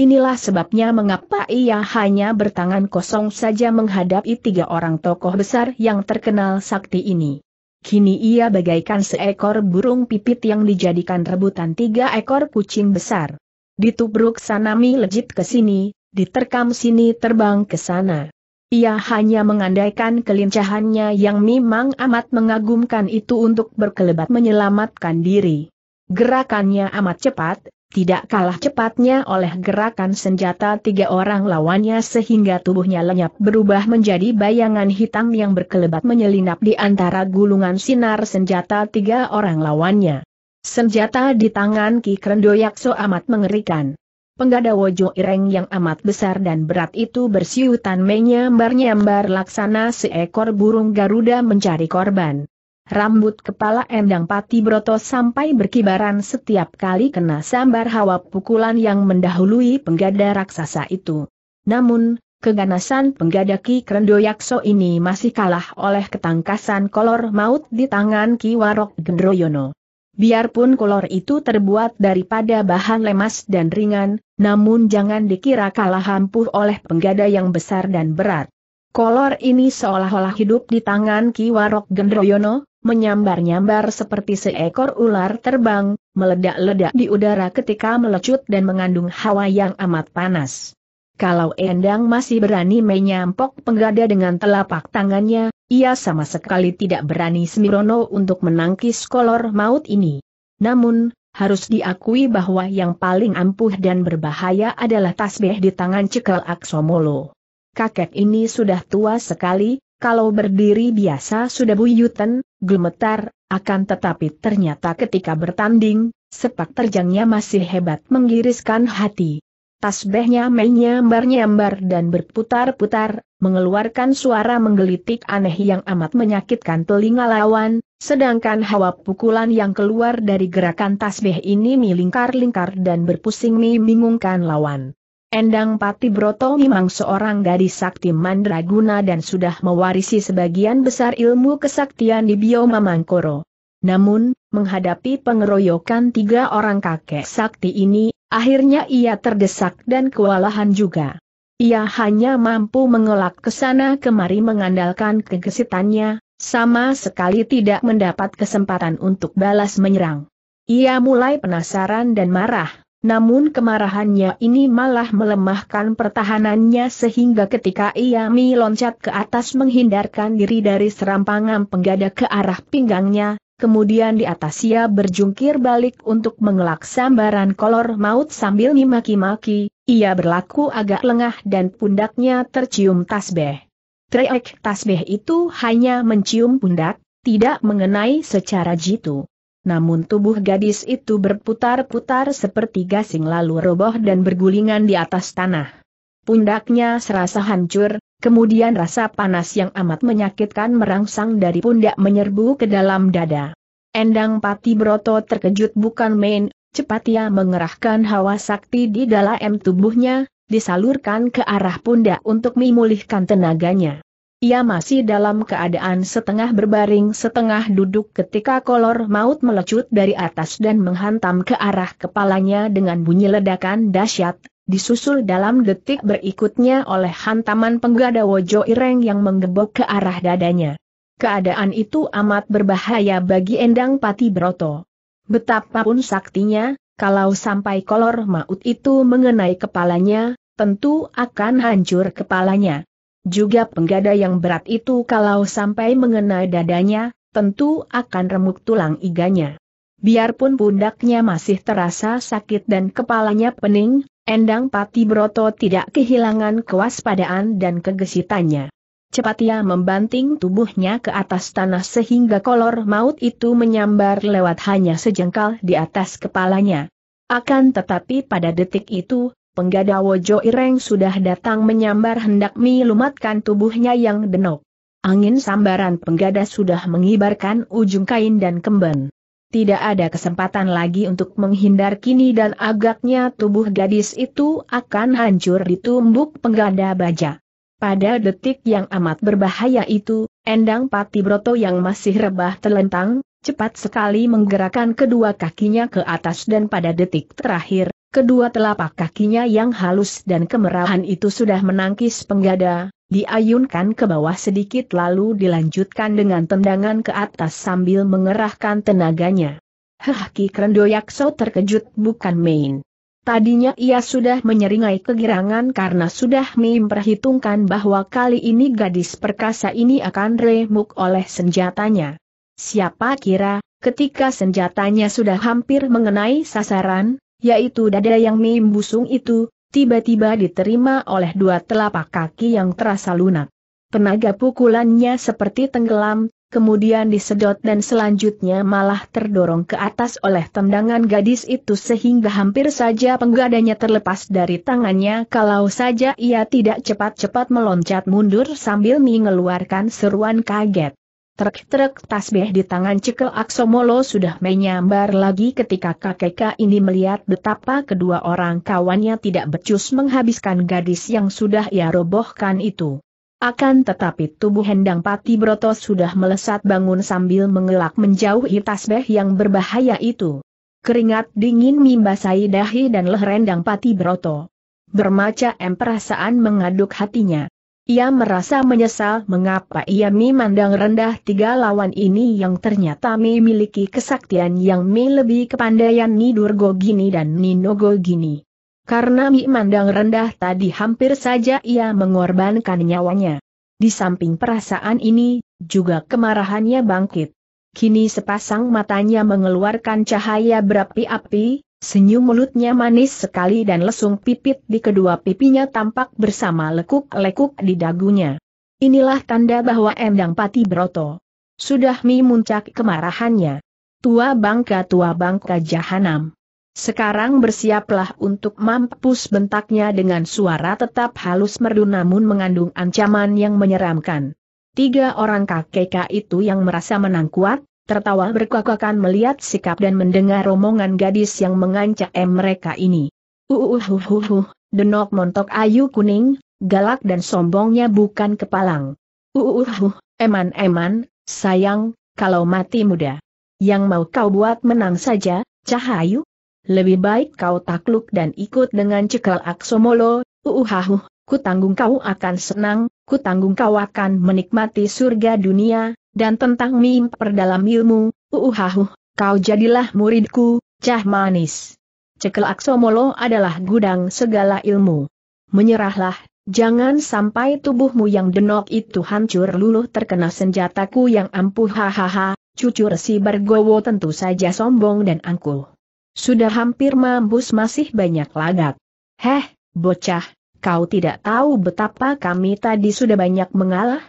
S1: Inilah sebabnya mengapa ia hanya bertangan kosong saja menghadapi tiga orang tokoh besar yang terkenal sakti ini. Kini ia bagaikan seekor burung pipit yang dijadikan rebutan tiga ekor kucing besar. Ditubruk sanami lejit ke sini, diterkam sini terbang ke sana. Ia hanya mengandaikan kelincahannya yang memang amat mengagumkan itu untuk berkelebat menyelamatkan diri. Gerakannya amat cepat, tidak kalah cepatnya oleh gerakan senjata tiga orang lawannya sehingga tubuhnya lenyap berubah menjadi bayangan hitam yang berkelebat menyelinap di antara gulungan sinar senjata tiga orang lawannya. Senjata di tangan Ki Krendoyakso amat mengerikan. Penggada Wojo Ireng yang amat besar dan berat itu bersiutan menyambar-nyambar laksana seekor burung Garuda mencari korban. Rambut kepala Endang Pati Broto sampai berkibaran setiap kali kena sambar hawa pukulan yang mendahului penggada raksasa itu. Namun, keganasan penggada Ki Krendo ini masih kalah oleh ketangkasan kolor maut di tangan Ki Warok Gendroyono. Biarpun kolor itu terbuat daripada bahan lemas dan ringan, namun jangan dikira kalah ampuh oleh penggada yang besar dan berat. Kolor ini seolah-olah hidup di tangan Ki Warok Gendroyono, menyambar-nyambar seperti seekor ular terbang, meledak-ledak di udara ketika melecut dan mengandung hawa yang amat panas. Kalau Endang masih berani menyampok penggada dengan telapak tangannya, ia sama sekali tidak berani Semirono untuk menangkis kolor maut ini. Namun, harus diakui bahwa yang paling ampuh dan berbahaya adalah tasbih di tangan Cikal Aksomolo. Kakek ini sudah tua sekali, kalau berdiri biasa sudah buyutan, gemetar, akan tetapi ternyata ketika bertanding, sepak terjangnya masih hebat menggiriskan hati. Tasbihnya menyambar-nyambar dan berputar-putar, mengeluarkan suara menggelitik aneh yang amat menyakitkan telinga lawan, sedangkan hawa pukulan yang keluar dari gerakan tasbih ini melingkar-lingkar dan berpusing membingungkan lawan. Endang Pati Broto memang seorang gadis sakti mandraguna dan sudah mewarisi sebagian besar ilmu kesaktian di bioma Mangkoro. Namun, menghadapi pengeroyokan tiga orang kakek sakti ini, akhirnya ia terdesak dan kewalahan juga. Ia hanya mampu mengelak ke sana kemari mengandalkan kegesitannya, sama sekali tidak mendapat kesempatan untuk balas menyerang. Ia mulai penasaran dan marah, namun kemarahannya ini malah melemahkan pertahanannya sehingga ketika ia meloncat ke atas menghindarkan diri dari serampangan penggada ke arah pinggangnya, kemudian di atas ia berjungkir balik untuk mengelak sambaran kolor maut sambil memaki-maki, ia berlaku agak lengah dan pundaknya tercium tasbeh. Treek tasbeh itu hanya mencium pundak, tidak mengenai secara jitu. Namun tubuh gadis itu berputar-putar seperti gasing lalu roboh dan bergulingan di atas tanah. Pundaknya serasa hancur, kemudian rasa panas yang amat menyakitkan merangsang dari pundak menyerbu ke dalam dada. Endang Pati Broto terkejut bukan main, cepat ia mengerahkan hawa sakti di dalam tubuhnya, disalurkan ke arah pundak untuk memulihkan tenaganya. Ia masih dalam keadaan setengah berbaring setengah duduk ketika kolor maut melecut dari atas dan menghantam ke arah kepalanya dengan bunyi ledakan dahsyat, disusul dalam detik berikutnya oleh hantaman penggada Wojo Ireng yang menggebok ke arah dadanya. Keadaan itu amat berbahaya bagi Endang Pati Broto. Betapapun saktinya, kalau sampai kolor maut itu mengenai kepalanya, tentu akan hancur kepalanya. Juga penggada yang berat itu kalau sampai mengenai dadanya, tentu akan remuk tulang iganya. Biarpun pundaknya masih terasa sakit dan kepalanya pening, Endang Pati Broto tidak kehilangan kewaspadaan dan kegesitannya. Cepat ia membanting tubuhnya ke atas tanah sehingga kolor maut itu menyambar lewat hanya sejengkal di atas kepalanya. Akan tetapi pada detik itu, penggada Wojo Ireng sudah datang menyambar hendak melumatkan tubuhnya yang denok. Angin sambaran penggada sudah mengibarkan ujung kain dan kemben tidak ada kesempatan lagi untuk menghindar kini dan agaknya tubuh gadis itu akan hancur ditumbuk penggada baja. Pada detik yang amat berbahaya itu, Endang Pati Broto yang masih rebah telentang, cepat sekali menggerakkan kedua kakinya ke atas dan pada detik terakhir, kedua telapak kakinya yang halus dan kemerahan itu sudah menangkis penggada, diayunkan ke bawah sedikit lalu dilanjutkan dengan tendangan ke atas sambil mengerahkan tenaganya. Hah, Ki Krendoyakso terkejut bukan main. Tadinya ia sudah menyeringai kegirangan karena sudah memperhitungkan bahwa kali ini gadis perkasa ini akan remuk oleh senjatanya. Siapa kira, ketika senjatanya sudah hampir mengenai sasaran, yaitu dada yang membusung itu, tiba-tiba diterima oleh dua telapak kaki yang terasa lunak. Tenaga pukulannya seperti tenggelam, kemudian disedot dan selanjutnya malah terdorong ke atas oleh tendangan gadis itu sehingga hampir saja penggadanya terlepas dari tangannya kalau saja ia tidak cepat-cepat meloncat mundur sambil mengeluarkan seruan kaget. Truk-truk tasbih di tangan Cekel Aksomolo sudah menyambar lagi ketika KKK ini melihat betapa kedua orang kawannya tidak becus menghabiskan gadis yang sudah ia robohkan itu. Akan tetapi tubuh Hendang Pati Broto sudah melesat bangun sambil mengelak menjauhi tasbih yang berbahaya itu. Keringat dingin membasahi dahi dan leher Hendang Pati Broto. Bermaca M perasaan mengaduk hatinya. Ia merasa menyesal mengapa ia memandang rendah tiga lawan ini yang ternyata memiliki kesaktian yang Mi lebih kepandaian Nidur Gogini dan Ninogogini. Gini. Karena memandang rendah tadi hampir saja ia mengorbankan nyawanya. Di samping perasaan ini, juga kemarahannya bangkit. Kini sepasang matanya mengeluarkan cahaya berapi-api, Senyum mulutnya manis sekali dan lesung pipit di kedua pipinya tampak bersama lekuk-lekuk di dagunya. Inilah tanda bahwa Endang Pati Broto. Sudah memuncak kemarahannya. Tua bangka tua bangka jahanam. Sekarang bersiaplah untuk mampus bentaknya dengan suara tetap halus merdu namun mengandung ancaman yang menyeramkan. Tiga orang kakek itu yang merasa menang kuat, tertawa berkakakan melihat sikap dan mendengar romongan gadis yang mengancam mereka ini. Uhuhuhuhuh, uh, uh, uh, denok montok ayu kuning, galak dan sombongnya bukan kepalang. Uhuhuh, eman-eman, sayang, kalau mati muda. Yang mau kau buat menang saja, cahayu? Lebih baik kau takluk dan ikut dengan cekal aksomolo, uhuhahu, ku tanggung kau akan senang, ku tanggung kau akan menikmati surga dunia, dan tentang mim perdalam ilmu, uuhahu, kau jadilah muridku, cah manis. Cekel Aksomolo adalah gudang segala ilmu. Menyerahlah, jangan sampai tubuhmu yang denok itu hancur luluh terkena senjataku yang ampuh hahaha, Cucu resi bergowo tentu saja sombong dan angkuh. Sudah hampir mampus masih banyak lagak. Heh, bocah, kau tidak tahu betapa kami tadi sudah banyak mengalah?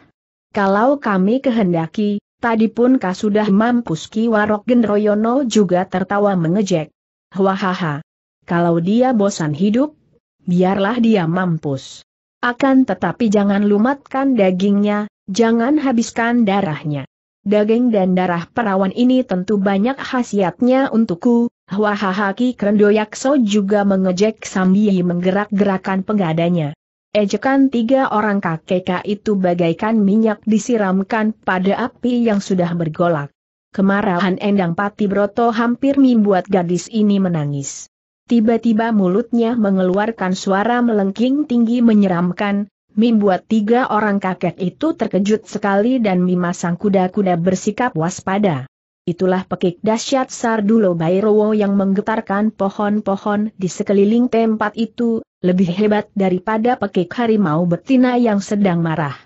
S1: Kalau kami kehendaki, tadi pun kau sudah mampus Ki Warok Gendroyono juga tertawa mengejek. Wahaha. Kalau dia bosan hidup, biarlah dia mampus. Akan tetapi jangan lumatkan dagingnya, jangan habiskan darahnya. Daging dan darah perawan ini tentu banyak khasiatnya untukku, Ki Krendoyakso juga mengejek sambil menggerak-gerakan penggadanya. Ejekan tiga orang kakek itu bagaikan minyak disiramkan pada api yang sudah bergolak. Kemarahan Endang Pati Broto hampir membuat gadis ini menangis. Tiba-tiba mulutnya mengeluarkan suara melengking tinggi menyeramkan, membuat tiga orang kakek itu terkejut sekali dan memasang kuda-kuda bersikap waspada itulah pekik dahsyat Sardulo Bayrowo yang menggetarkan pohon-pohon di sekeliling tempat itu, lebih hebat daripada pekik harimau betina yang sedang marah.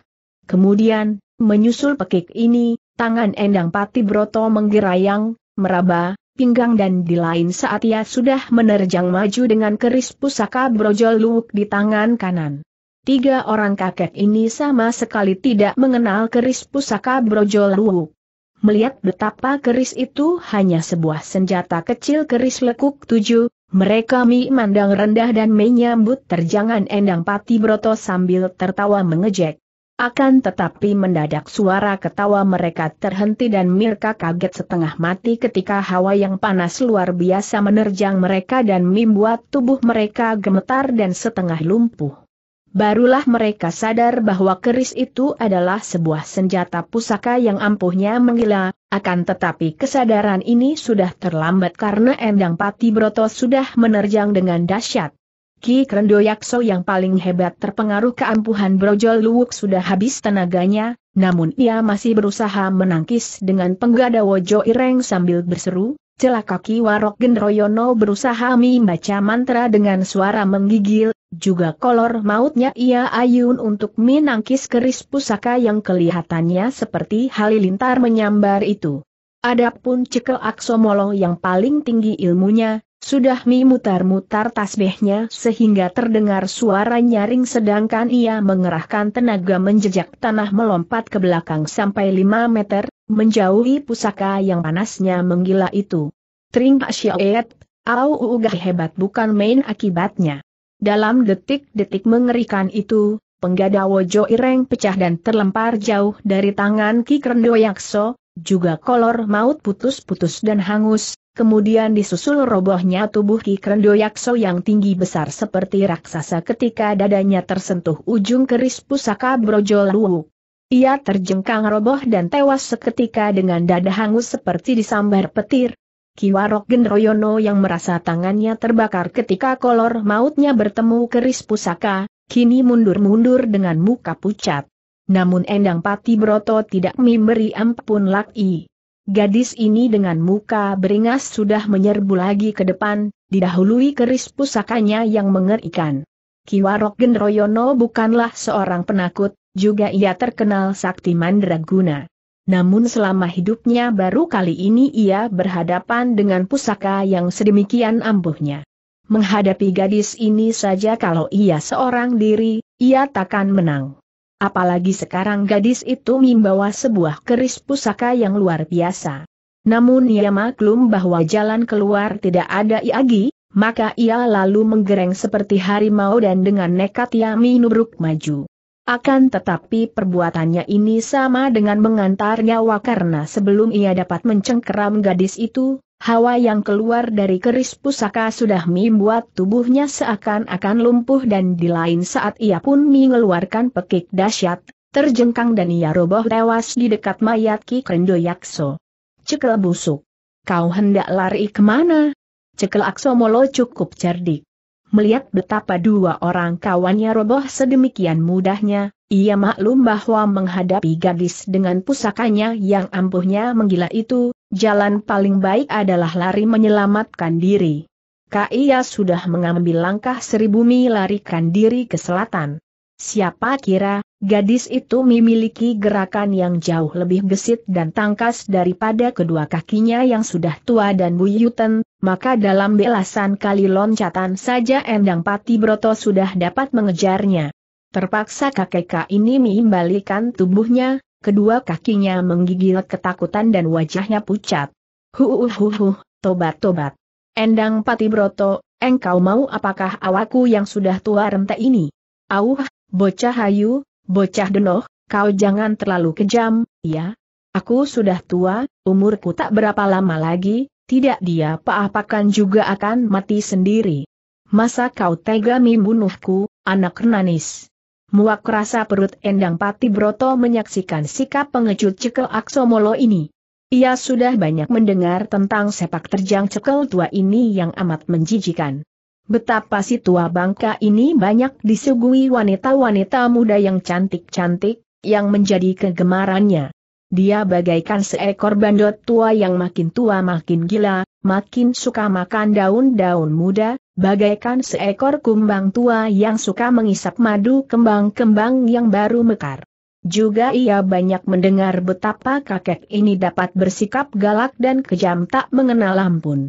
S1: Kemudian, menyusul pekik ini, tangan Endang Pati Broto menggerayang, meraba, pinggang dan di lain saat ia sudah menerjang maju dengan keris pusaka brojol luwuk di tangan kanan. Tiga orang kakek ini sama sekali tidak mengenal keris pusaka brojol luwuk. Melihat betapa keris itu hanya sebuah senjata kecil keris lekuk tujuh, mereka memandang rendah dan menyambut terjangan Endang Pati Broto sambil tertawa mengejek. Akan tetapi mendadak suara ketawa mereka terhenti dan Mirka kaget setengah mati ketika hawa yang panas luar biasa menerjang mereka dan membuat tubuh mereka gemetar dan setengah lumpuh. Barulah mereka sadar bahwa keris itu adalah sebuah senjata pusaka yang ampuhnya menggila, akan tetapi kesadaran ini sudah terlambat karena Endang Pati Broto sudah menerjang dengan dahsyat. Ki Krendoyakso yang paling hebat terpengaruh keampuhan Brojol Luwuk sudah habis tenaganya, namun ia masih berusaha menangkis dengan penggada Wojo Ireng sambil berseru, Celaka Ki Warok Gendroyono berusaha membaca mantra dengan suara menggigil, juga kolor mautnya ia ayun untuk menangkis keris pusaka yang kelihatannya seperti halilintar menyambar itu. Adapun cekel aksomolo yang paling tinggi ilmunya, sudah memutar-mutar tasbihnya sehingga terdengar suara nyaring sedangkan ia mengerahkan tenaga menjejak tanah melompat ke belakang sampai 5 meter, menjauhi pusaka yang panasnya menggila itu. Tring Syoet, au hebat bukan main akibatnya. Dalam detik-detik mengerikan itu, penggada Wojo Ireng pecah dan terlempar jauh dari tangan Ki Kendo Yakso, juga kolor maut putus-putus dan hangus, kemudian disusul robohnya tubuh Ki Kendo Yakso yang tinggi besar seperti raksasa ketika dadanya tersentuh ujung keris pusaka Brojoluwu. Luwu. Ia terjengkang roboh dan tewas seketika dengan dada hangus seperti disambar petir, Kiwarok Gendroyono yang merasa tangannya terbakar ketika kolor mautnya bertemu keris pusaka, kini mundur-mundur dengan muka pucat. Namun Endang Pati Broto tidak memberi ampun laki. Gadis ini dengan muka beringas sudah menyerbu lagi ke depan, didahului keris pusakanya yang mengerikan. Kiwarok Gendroyono bukanlah seorang penakut, juga ia terkenal sakti mandraguna namun selama hidupnya baru kali ini ia berhadapan dengan pusaka yang sedemikian ampuhnya. Menghadapi gadis ini saja kalau ia seorang diri, ia takkan menang. Apalagi sekarang gadis itu membawa sebuah keris pusaka yang luar biasa. Namun ia maklum bahwa jalan keluar tidak ada lagi, maka ia lalu menggereng seperti harimau dan dengan nekat ia minubruk maju. Akan tetapi perbuatannya ini sama dengan mengantar nyawa karena sebelum ia dapat mencengkeram gadis itu, hawa yang keluar dari keris pusaka sudah membuat tubuhnya seakan-akan lumpuh dan di lain saat ia pun mengeluarkan pekik dahsyat, terjengkang dan ia roboh tewas di dekat mayat Ki Krendo Yakso. Cekel busuk. Kau hendak lari kemana? Cekel Akso Molo cukup cerdik. Melihat betapa dua orang kawannya roboh sedemikian mudahnya, ia maklum bahwa menghadapi gadis dengan pusakanya yang ampuhnya menggila itu, jalan paling baik adalah lari menyelamatkan diri. Kaya sudah mengambil langkah seribu mi larikan diri ke selatan. Siapa kira, Gadis itu memiliki gerakan yang jauh lebih gesit dan tangkas daripada kedua kakinya yang sudah tua dan buyutan, maka dalam belasan kali loncatan saja Endang Pati Broto sudah dapat mengejarnya. Terpaksa kakek ini mengembalikan tubuhnya, kedua kakinya menggigil ketakutan dan wajahnya pucat. Huuhuhuh, tobat-tobat. Endang Pati Broto, engkau mau apakah awakku yang sudah tua rente ini? Auh, bocah hayu, Bocah Denoh, kau jangan terlalu kejam, ya? Aku sudah tua, umurku tak berapa lama lagi, tidak dia apa-apakan juga akan mati sendiri. Masa kau tega membunuhku, anak nanis? Muak rasa perut Endang Pati Broto menyaksikan sikap pengecut cekel Aksomolo ini. Ia sudah banyak mendengar tentang sepak terjang cekel tua ini yang amat menjijikan. Betapa si tua bangka ini banyak disuguhi wanita-wanita muda yang cantik-cantik, yang menjadi kegemarannya. Dia bagaikan seekor bandot tua yang makin tua makin gila, makin suka makan daun-daun muda, bagaikan seekor kumbang tua yang suka mengisap madu kembang-kembang yang baru mekar. Juga ia banyak mendengar betapa kakek ini dapat bersikap galak dan kejam tak mengenal ampun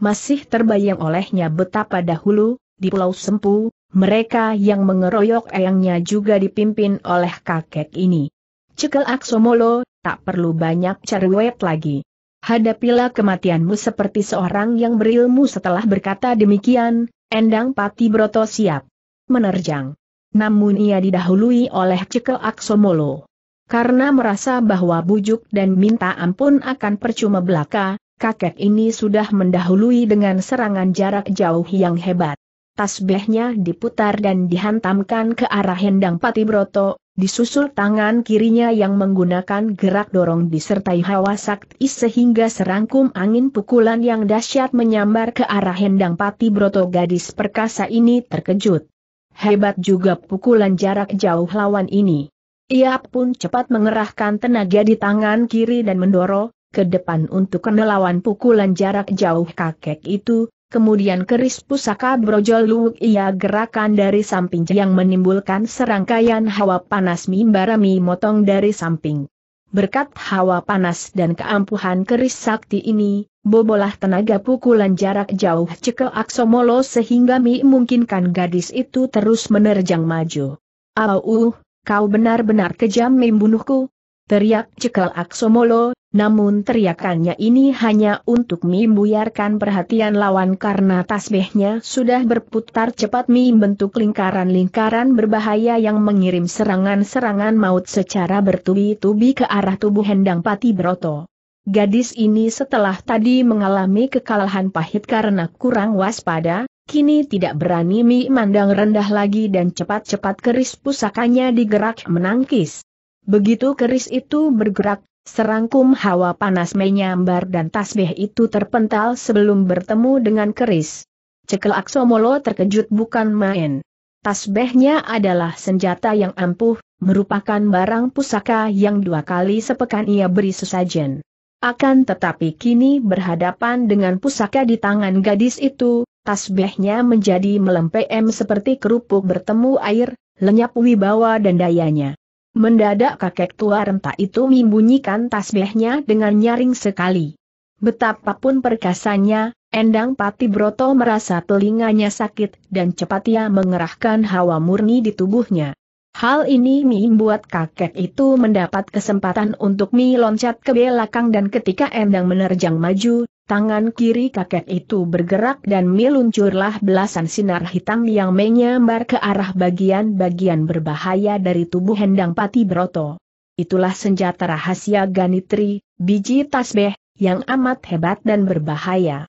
S1: masih terbayang olehnya betapa dahulu, di Pulau Sempu, mereka yang mengeroyok ayangnya juga dipimpin oleh kakek ini. Cekel Aksomolo, tak perlu banyak cerwet lagi. Hadapilah kematianmu seperti seorang yang berilmu setelah berkata demikian, Endang Pati Broto siap menerjang. Namun ia didahului oleh Cekel Aksomolo. Karena merasa bahwa bujuk dan minta ampun akan percuma belaka, kakek ini sudah mendahului dengan serangan jarak jauh yang hebat. Tasbihnya diputar dan dihantamkan ke arah Hendang Pati Broto, disusul tangan kirinya yang menggunakan gerak dorong disertai hawa sakti sehingga serangkum angin pukulan yang dahsyat menyambar ke arah Hendang Pati Broto. gadis perkasa ini terkejut. Hebat juga pukulan jarak jauh lawan ini. Ia pun cepat mengerahkan tenaga di tangan kiri dan mendorong, ke depan untuk melawan pukulan jarak jauh kakek itu, kemudian keris pusaka brojol luwuk ia gerakan dari samping yang menimbulkan serangkaian hawa panas mimbarami motong dari samping. Berkat hawa panas dan keampuhan keris sakti ini, bobolah tenaga pukulan jarak jauh cekel aksomolo sehingga memungkinkan gadis itu terus menerjang maju. Au, kau benar-benar kejam membunuhku, teriak cekel aksomolo, namun teriakannya ini hanya untuk membuyarkan perhatian lawan karena tasbihnya sudah berputar cepat membentuk lingkaran-lingkaran berbahaya yang mengirim serangan-serangan maut secara bertubi-tubi ke arah tubuh Hendang Pati Broto. Gadis ini setelah tadi mengalami kekalahan pahit karena kurang waspada, kini tidak berani memandang rendah lagi dan cepat-cepat keris pusakanya digerak menangkis. Begitu keris itu bergerak, Serangkum hawa panas menyambar dan tasbih itu terpental sebelum bertemu dengan keris. Cekel Aksomolo terkejut bukan main. Tasbihnya adalah senjata yang ampuh, merupakan barang pusaka yang dua kali sepekan ia beri sesajen. Akan tetapi kini berhadapan dengan pusaka di tangan gadis itu, tasbihnya menjadi melempem seperti kerupuk bertemu air, lenyap wibawa dan dayanya. Mendadak kakek tua renta itu membunyikan tasbihnya dengan nyaring sekali. Betapapun perkasanya, Endang Pati Broto merasa telinganya sakit dan cepat ia mengerahkan hawa murni di tubuhnya. Hal ini membuat kakek itu mendapat kesempatan untuk Mi loncat ke belakang dan ketika Endang menerjang maju, tangan kiri kakek itu bergerak dan Mi luncurlah belasan sinar hitam yang menyambar ke arah bagian-bagian berbahaya dari tubuh Endang Pati Broto. Itulah senjata rahasia Ganitri, biji tasbeh, yang amat hebat dan berbahaya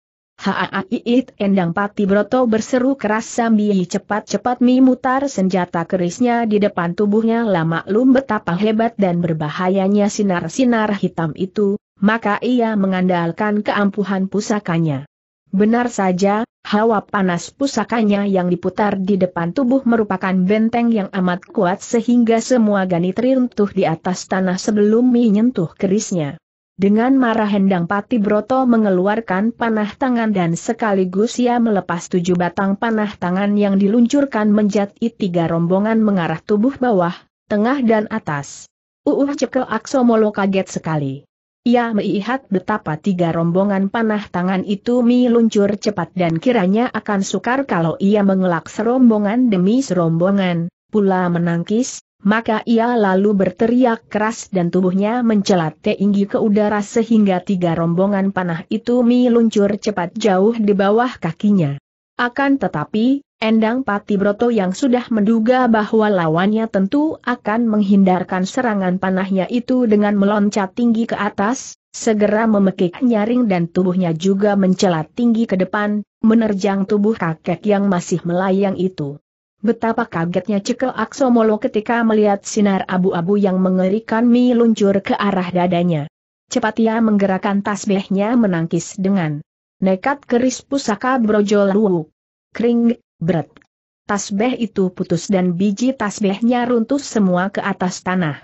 S1: iit Endang Pati Broto berseru keras sambil cepat-cepat memutar senjata kerisnya di depan tubuhnya lama lum betapa hebat dan berbahayanya sinar-sinar hitam itu, maka ia mengandalkan keampuhan pusakanya. Benar saja, hawa panas pusakanya yang diputar di depan tubuh merupakan benteng yang amat kuat sehingga semua ganitri runtuh di atas tanah sebelum menyentuh kerisnya. Dengan marah Hendang Pati Broto mengeluarkan panah tangan dan sekaligus ia melepas tujuh batang panah tangan yang diluncurkan menjadi tiga rombongan mengarah tubuh bawah, tengah dan atas. Uuh Cekel Aksomolo kaget sekali. Ia melihat betapa tiga rombongan panah tangan itu meluncur cepat dan kiranya akan sukar kalau ia mengelak serombongan demi serombongan, pula menangkis, maka ia lalu berteriak keras dan tubuhnya mencelat tinggi ke udara sehingga tiga rombongan panah itu meluncur cepat jauh di bawah kakinya. Akan tetapi, Endang Pati Broto yang sudah menduga bahwa lawannya tentu akan menghindarkan serangan panahnya itu dengan meloncat tinggi ke atas, segera memekik nyaring dan tubuhnya juga mencelat tinggi ke depan, menerjang tubuh kakek yang masih melayang itu. Betapa kagetnya Cekel Aksomolo ketika melihat sinar abu-abu yang mengerikan meluncur ke arah dadanya. Cepat ia menggerakkan tasbihnya menangkis dengan nekat keris pusaka brojol luwuk. Kring, berat. Tasbih itu putus dan biji tasbihnya runtuh semua ke atas tanah.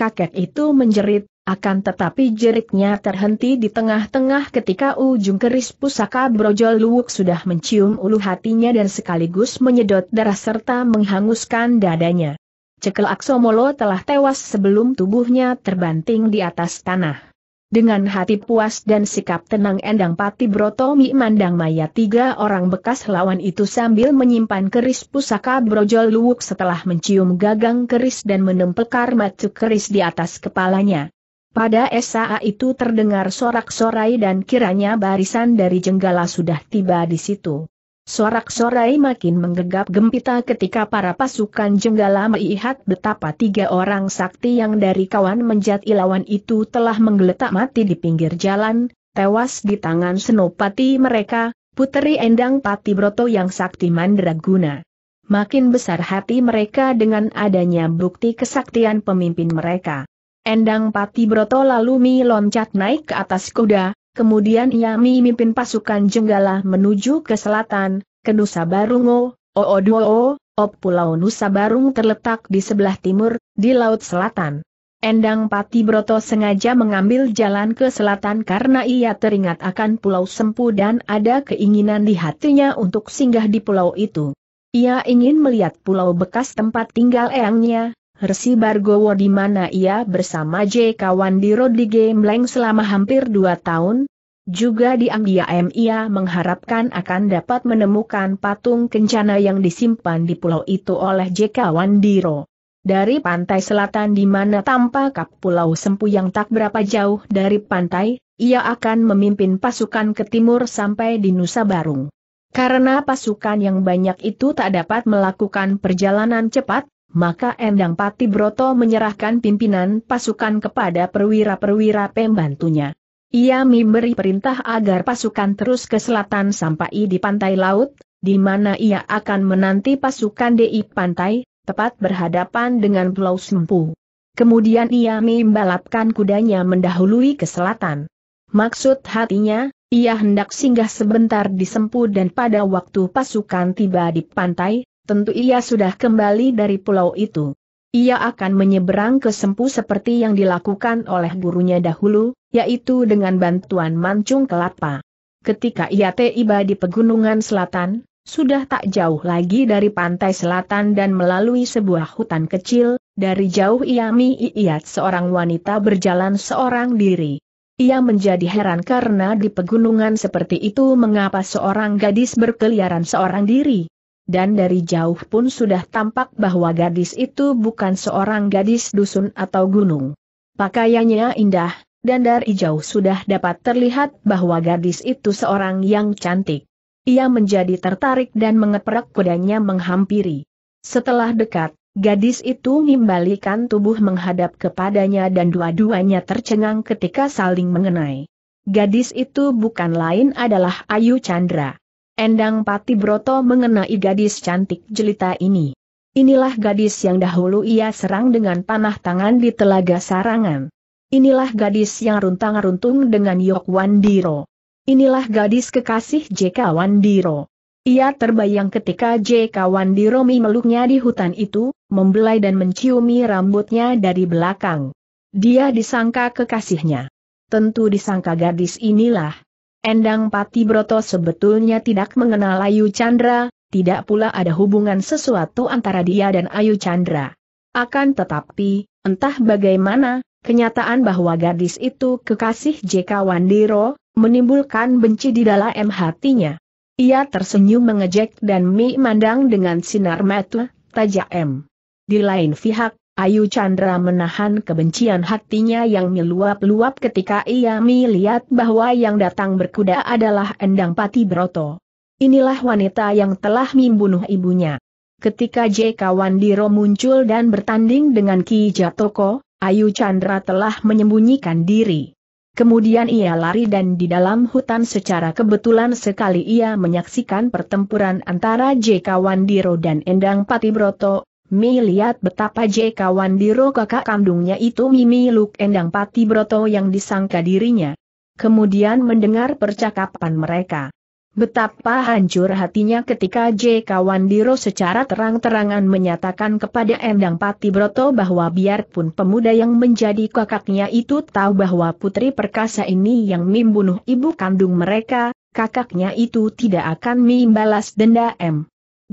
S1: Kakek itu menjerit, akan tetapi jeritnya terhenti di tengah-tengah ketika ujung keris pusaka brojol luwuk sudah mencium ulu hatinya dan sekaligus menyedot darah serta menghanguskan dadanya. Cekel Aksomolo telah tewas sebelum tubuhnya terbanting di atas tanah. Dengan hati puas dan sikap tenang Endang Pati Broto mi mandang maya tiga orang bekas lawan itu sambil menyimpan keris pusaka brojol luwuk setelah mencium gagang keris dan menempelkar matuk keris di atas kepalanya. Pada SAA itu terdengar sorak-sorai dan kiranya barisan dari jenggala sudah tiba di situ. Sorak-sorai makin menggegap gempita ketika para pasukan jenggala melihat betapa tiga orang sakti yang dari kawan menjadi lawan itu telah menggeletak mati di pinggir jalan, tewas di tangan senopati mereka, Puteri Endang Pati Broto yang sakti mandraguna. Makin besar hati mereka dengan adanya bukti kesaktian pemimpin mereka. Endang Pati Broto lalu Mi loncat naik ke atas kuda, kemudian ia memimpin pasukan Jenggala menuju ke selatan, ke Nusa Barungo, Ooduo, Op Pulau Nusa Barung terletak di sebelah timur, di Laut Selatan. Endang Pati Broto sengaja mengambil jalan ke selatan karena ia teringat akan Pulau Sempu dan ada keinginan di hatinya untuk singgah di pulau itu. Ia ingin melihat pulau bekas tempat tinggal eyangnya, Resi Bargowo di mana ia bersama J. Kawan di Rodi Gembleng selama hampir dua tahun, juga di diam ia mengharapkan akan dapat menemukan patung kencana yang disimpan di pulau itu oleh J.K. Wandiro. Dari pantai selatan di mana tampak pulau Sempu yang tak berapa jauh dari pantai, ia akan memimpin pasukan ke timur sampai di Nusa Barung. Karena pasukan yang banyak itu tak dapat melakukan perjalanan cepat, maka Endang Pati Broto menyerahkan pimpinan pasukan kepada perwira-perwira pembantunya. Ia memberi perintah agar pasukan terus ke selatan sampai di pantai laut, di mana ia akan menanti pasukan di pantai, tepat berhadapan dengan Pulau Sempu. Kemudian ia membalapkan kudanya mendahului ke selatan. Maksud hatinya, ia hendak singgah sebentar di Sempu dan pada waktu pasukan tiba di pantai, tentu ia sudah kembali dari pulau itu. Ia akan menyeberang ke Sempu seperti yang dilakukan oleh gurunya dahulu, yaitu dengan bantuan mancung kelapa. Ketika ia tiba di pegunungan selatan, sudah tak jauh lagi dari pantai selatan dan melalui sebuah hutan kecil, dari jauh ia melihat seorang wanita berjalan seorang diri. Ia menjadi heran karena di pegunungan seperti itu mengapa seorang gadis berkeliaran seorang diri dan dari jauh pun sudah tampak bahwa gadis itu bukan seorang gadis dusun atau gunung. Pakaiannya indah, dan dari jauh sudah dapat terlihat bahwa gadis itu seorang yang cantik. Ia menjadi tertarik dan mengeprak kudanya menghampiri. Setelah dekat, gadis itu mengembalikan tubuh menghadap kepadanya dan dua-duanya tercengang ketika saling mengenai. Gadis itu bukan lain adalah Ayu Chandra. Endang Pati Broto mengenai gadis cantik jelita ini. Inilah gadis yang dahulu ia serang dengan panah tangan di Telaga Sarangan. Inilah gadis yang runtang-runtung dengan Yok Wandiro. Inilah gadis kekasih JK Wandiro. Ia terbayang ketika J.K. Wandiro memeluknya di hutan itu, membelai dan menciumi rambutnya dari belakang. Dia disangka kekasihnya. Tentu disangka gadis inilah, Endang Pati Broto sebetulnya tidak mengenal Ayu Chandra, tidak pula ada hubungan sesuatu antara dia dan Ayu Chandra. Akan tetapi, entah bagaimana, kenyataan bahwa gadis itu kekasih JK Wandiro, menimbulkan benci di dalam hatinya. Ia tersenyum mengejek dan memandang dengan sinar mata tajam. Di lain pihak, Ayu Chandra menahan kebencian hatinya yang meluap-luap ketika ia melihat bahwa yang datang berkuda adalah Endang Pati Broto. Inilah wanita yang telah membunuh ibunya. Ketika J.K. Wandiro muncul dan bertanding dengan Ki Jatoko, Ayu Chandra telah menyembunyikan diri. Kemudian ia lari dan di dalam hutan secara kebetulan sekali ia menyaksikan pertempuran antara J.K. Wandiro dan Endang Patibroto, Mi lihat betapa J. Wandiro kakak kandungnya itu Mimi Luk Endang Pati Broto yang disangka dirinya. Kemudian mendengar percakapan mereka. Betapa hancur hatinya ketika J. Wandiro secara terang-terangan menyatakan kepada Endang Pati Broto bahwa biarpun pemuda yang menjadi kakaknya itu tahu bahwa putri perkasa ini yang membunuh ibu kandung mereka, kakaknya itu tidak akan membalas denda M.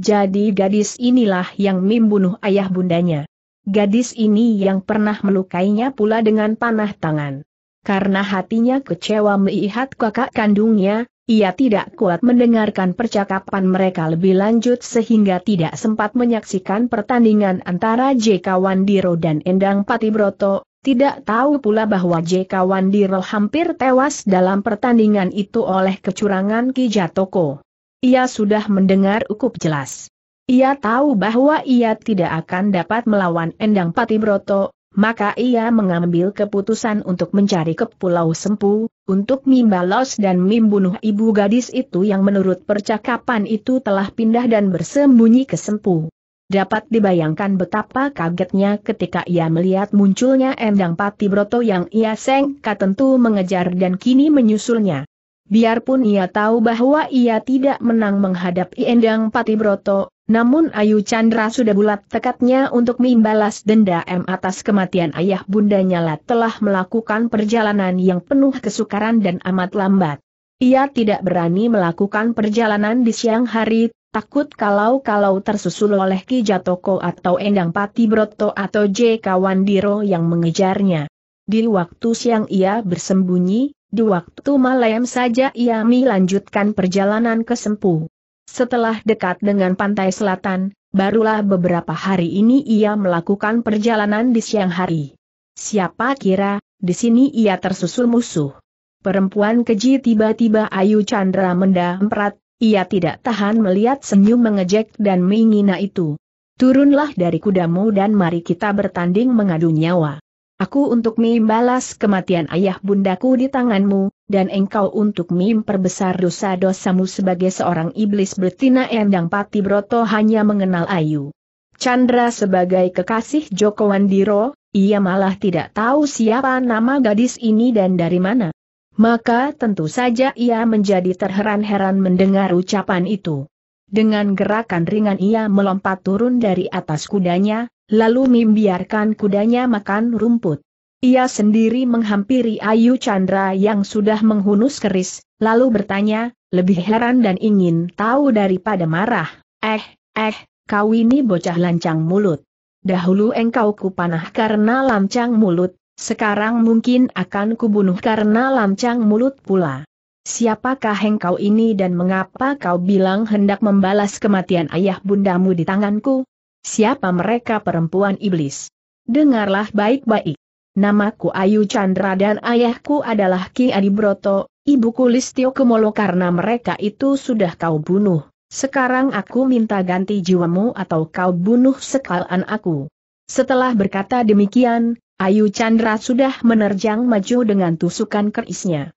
S1: Jadi gadis inilah yang membunuh ayah bundanya. Gadis ini yang pernah melukainya pula dengan panah tangan. Karena hatinya kecewa melihat kakak kandungnya, ia tidak kuat mendengarkan percakapan mereka lebih lanjut sehingga tidak sempat menyaksikan pertandingan antara JK Wandiro dan Endang Patibroto, tidak tahu pula bahwa JK Wandiro hampir tewas dalam pertandingan itu oleh kecurangan Kijatoko. Ia sudah mendengar ukup jelas. Ia tahu bahwa ia tidak akan dapat melawan Endang Patibroto, maka ia mengambil keputusan untuk mencari ke Pulau Sempu, untuk Mimbalos dan membunuh ibu gadis itu yang menurut percakapan itu telah pindah dan bersembunyi ke Sempu. Dapat dibayangkan betapa kagetnya ketika ia melihat munculnya Endang Patibroto yang ia sengka tentu mengejar dan kini menyusulnya. Biarpun ia tahu bahwa ia tidak menang menghadap Iendang Patibroto, namun Ayu Chandra sudah bulat tekadnya untuk membalas dendam atas kematian ayah bundanya lah telah melakukan perjalanan yang penuh kesukaran dan amat lambat. Ia tidak berani melakukan perjalanan di siang hari, takut kalau-kalau tersusul oleh Ki Jatoko atau Endang Patibroto atau J. Kawandiro yang mengejarnya. Di waktu siang ia bersembunyi, di waktu malam saja ia melanjutkan perjalanan ke Sempu. Setelah dekat dengan pantai selatan, barulah beberapa hari ini ia melakukan perjalanan di siang hari. Siapa kira, di sini ia tersusul musuh. Perempuan keji tiba-tiba Ayu Chandra mendamprat, ia tidak tahan melihat senyum mengejek dan mengina itu. Turunlah dari kudamu dan mari kita bertanding mengadu nyawa. Aku untuk membalas kematian ayah bundaku di tanganmu, dan engkau untuk memperbesar dosa-dosamu sebagai seorang iblis betina Endang Pati Broto hanya mengenal Ayu. Chandra sebagai kekasih Joko Wandiro, ia malah tidak tahu siapa nama gadis ini dan dari mana. Maka tentu saja ia menjadi terheran-heran mendengar ucapan itu. Dengan gerakan ringan ia melompat turun dari atas kudanya, lalu membiarkan kudanya makan rumput. Ia sendiri menghampiri Ayu Chandra yang sudah menghunus keris, lalu bertanya, lebih heran dan ingin tahu daripada marah. Eh, eh, kau ini bocah lancang mulut. Dahulu engkau kupanah karena lancang mulut, sekarang mungkin akan kubunuh karena lancang mulut pula. Siapakah engkau ini dan mengapa kau bilang hendak membalas kematian ayah bundamu di tanganku? Siapa mereka perempuan iblis? Dengarlah baik-baik. Namaku Ayu Chandra dan ayahku adalah Ki Adi Broto, ibuku Listio Kemolo karena mereka itu sudah kau bunuh. Sekarang aku minta ganti jiwamu atau kau bunuh sekalian aku. Setelah berkata demikian, Ayu Chandra sudah menerjang maju dengan tusukan kerisnya.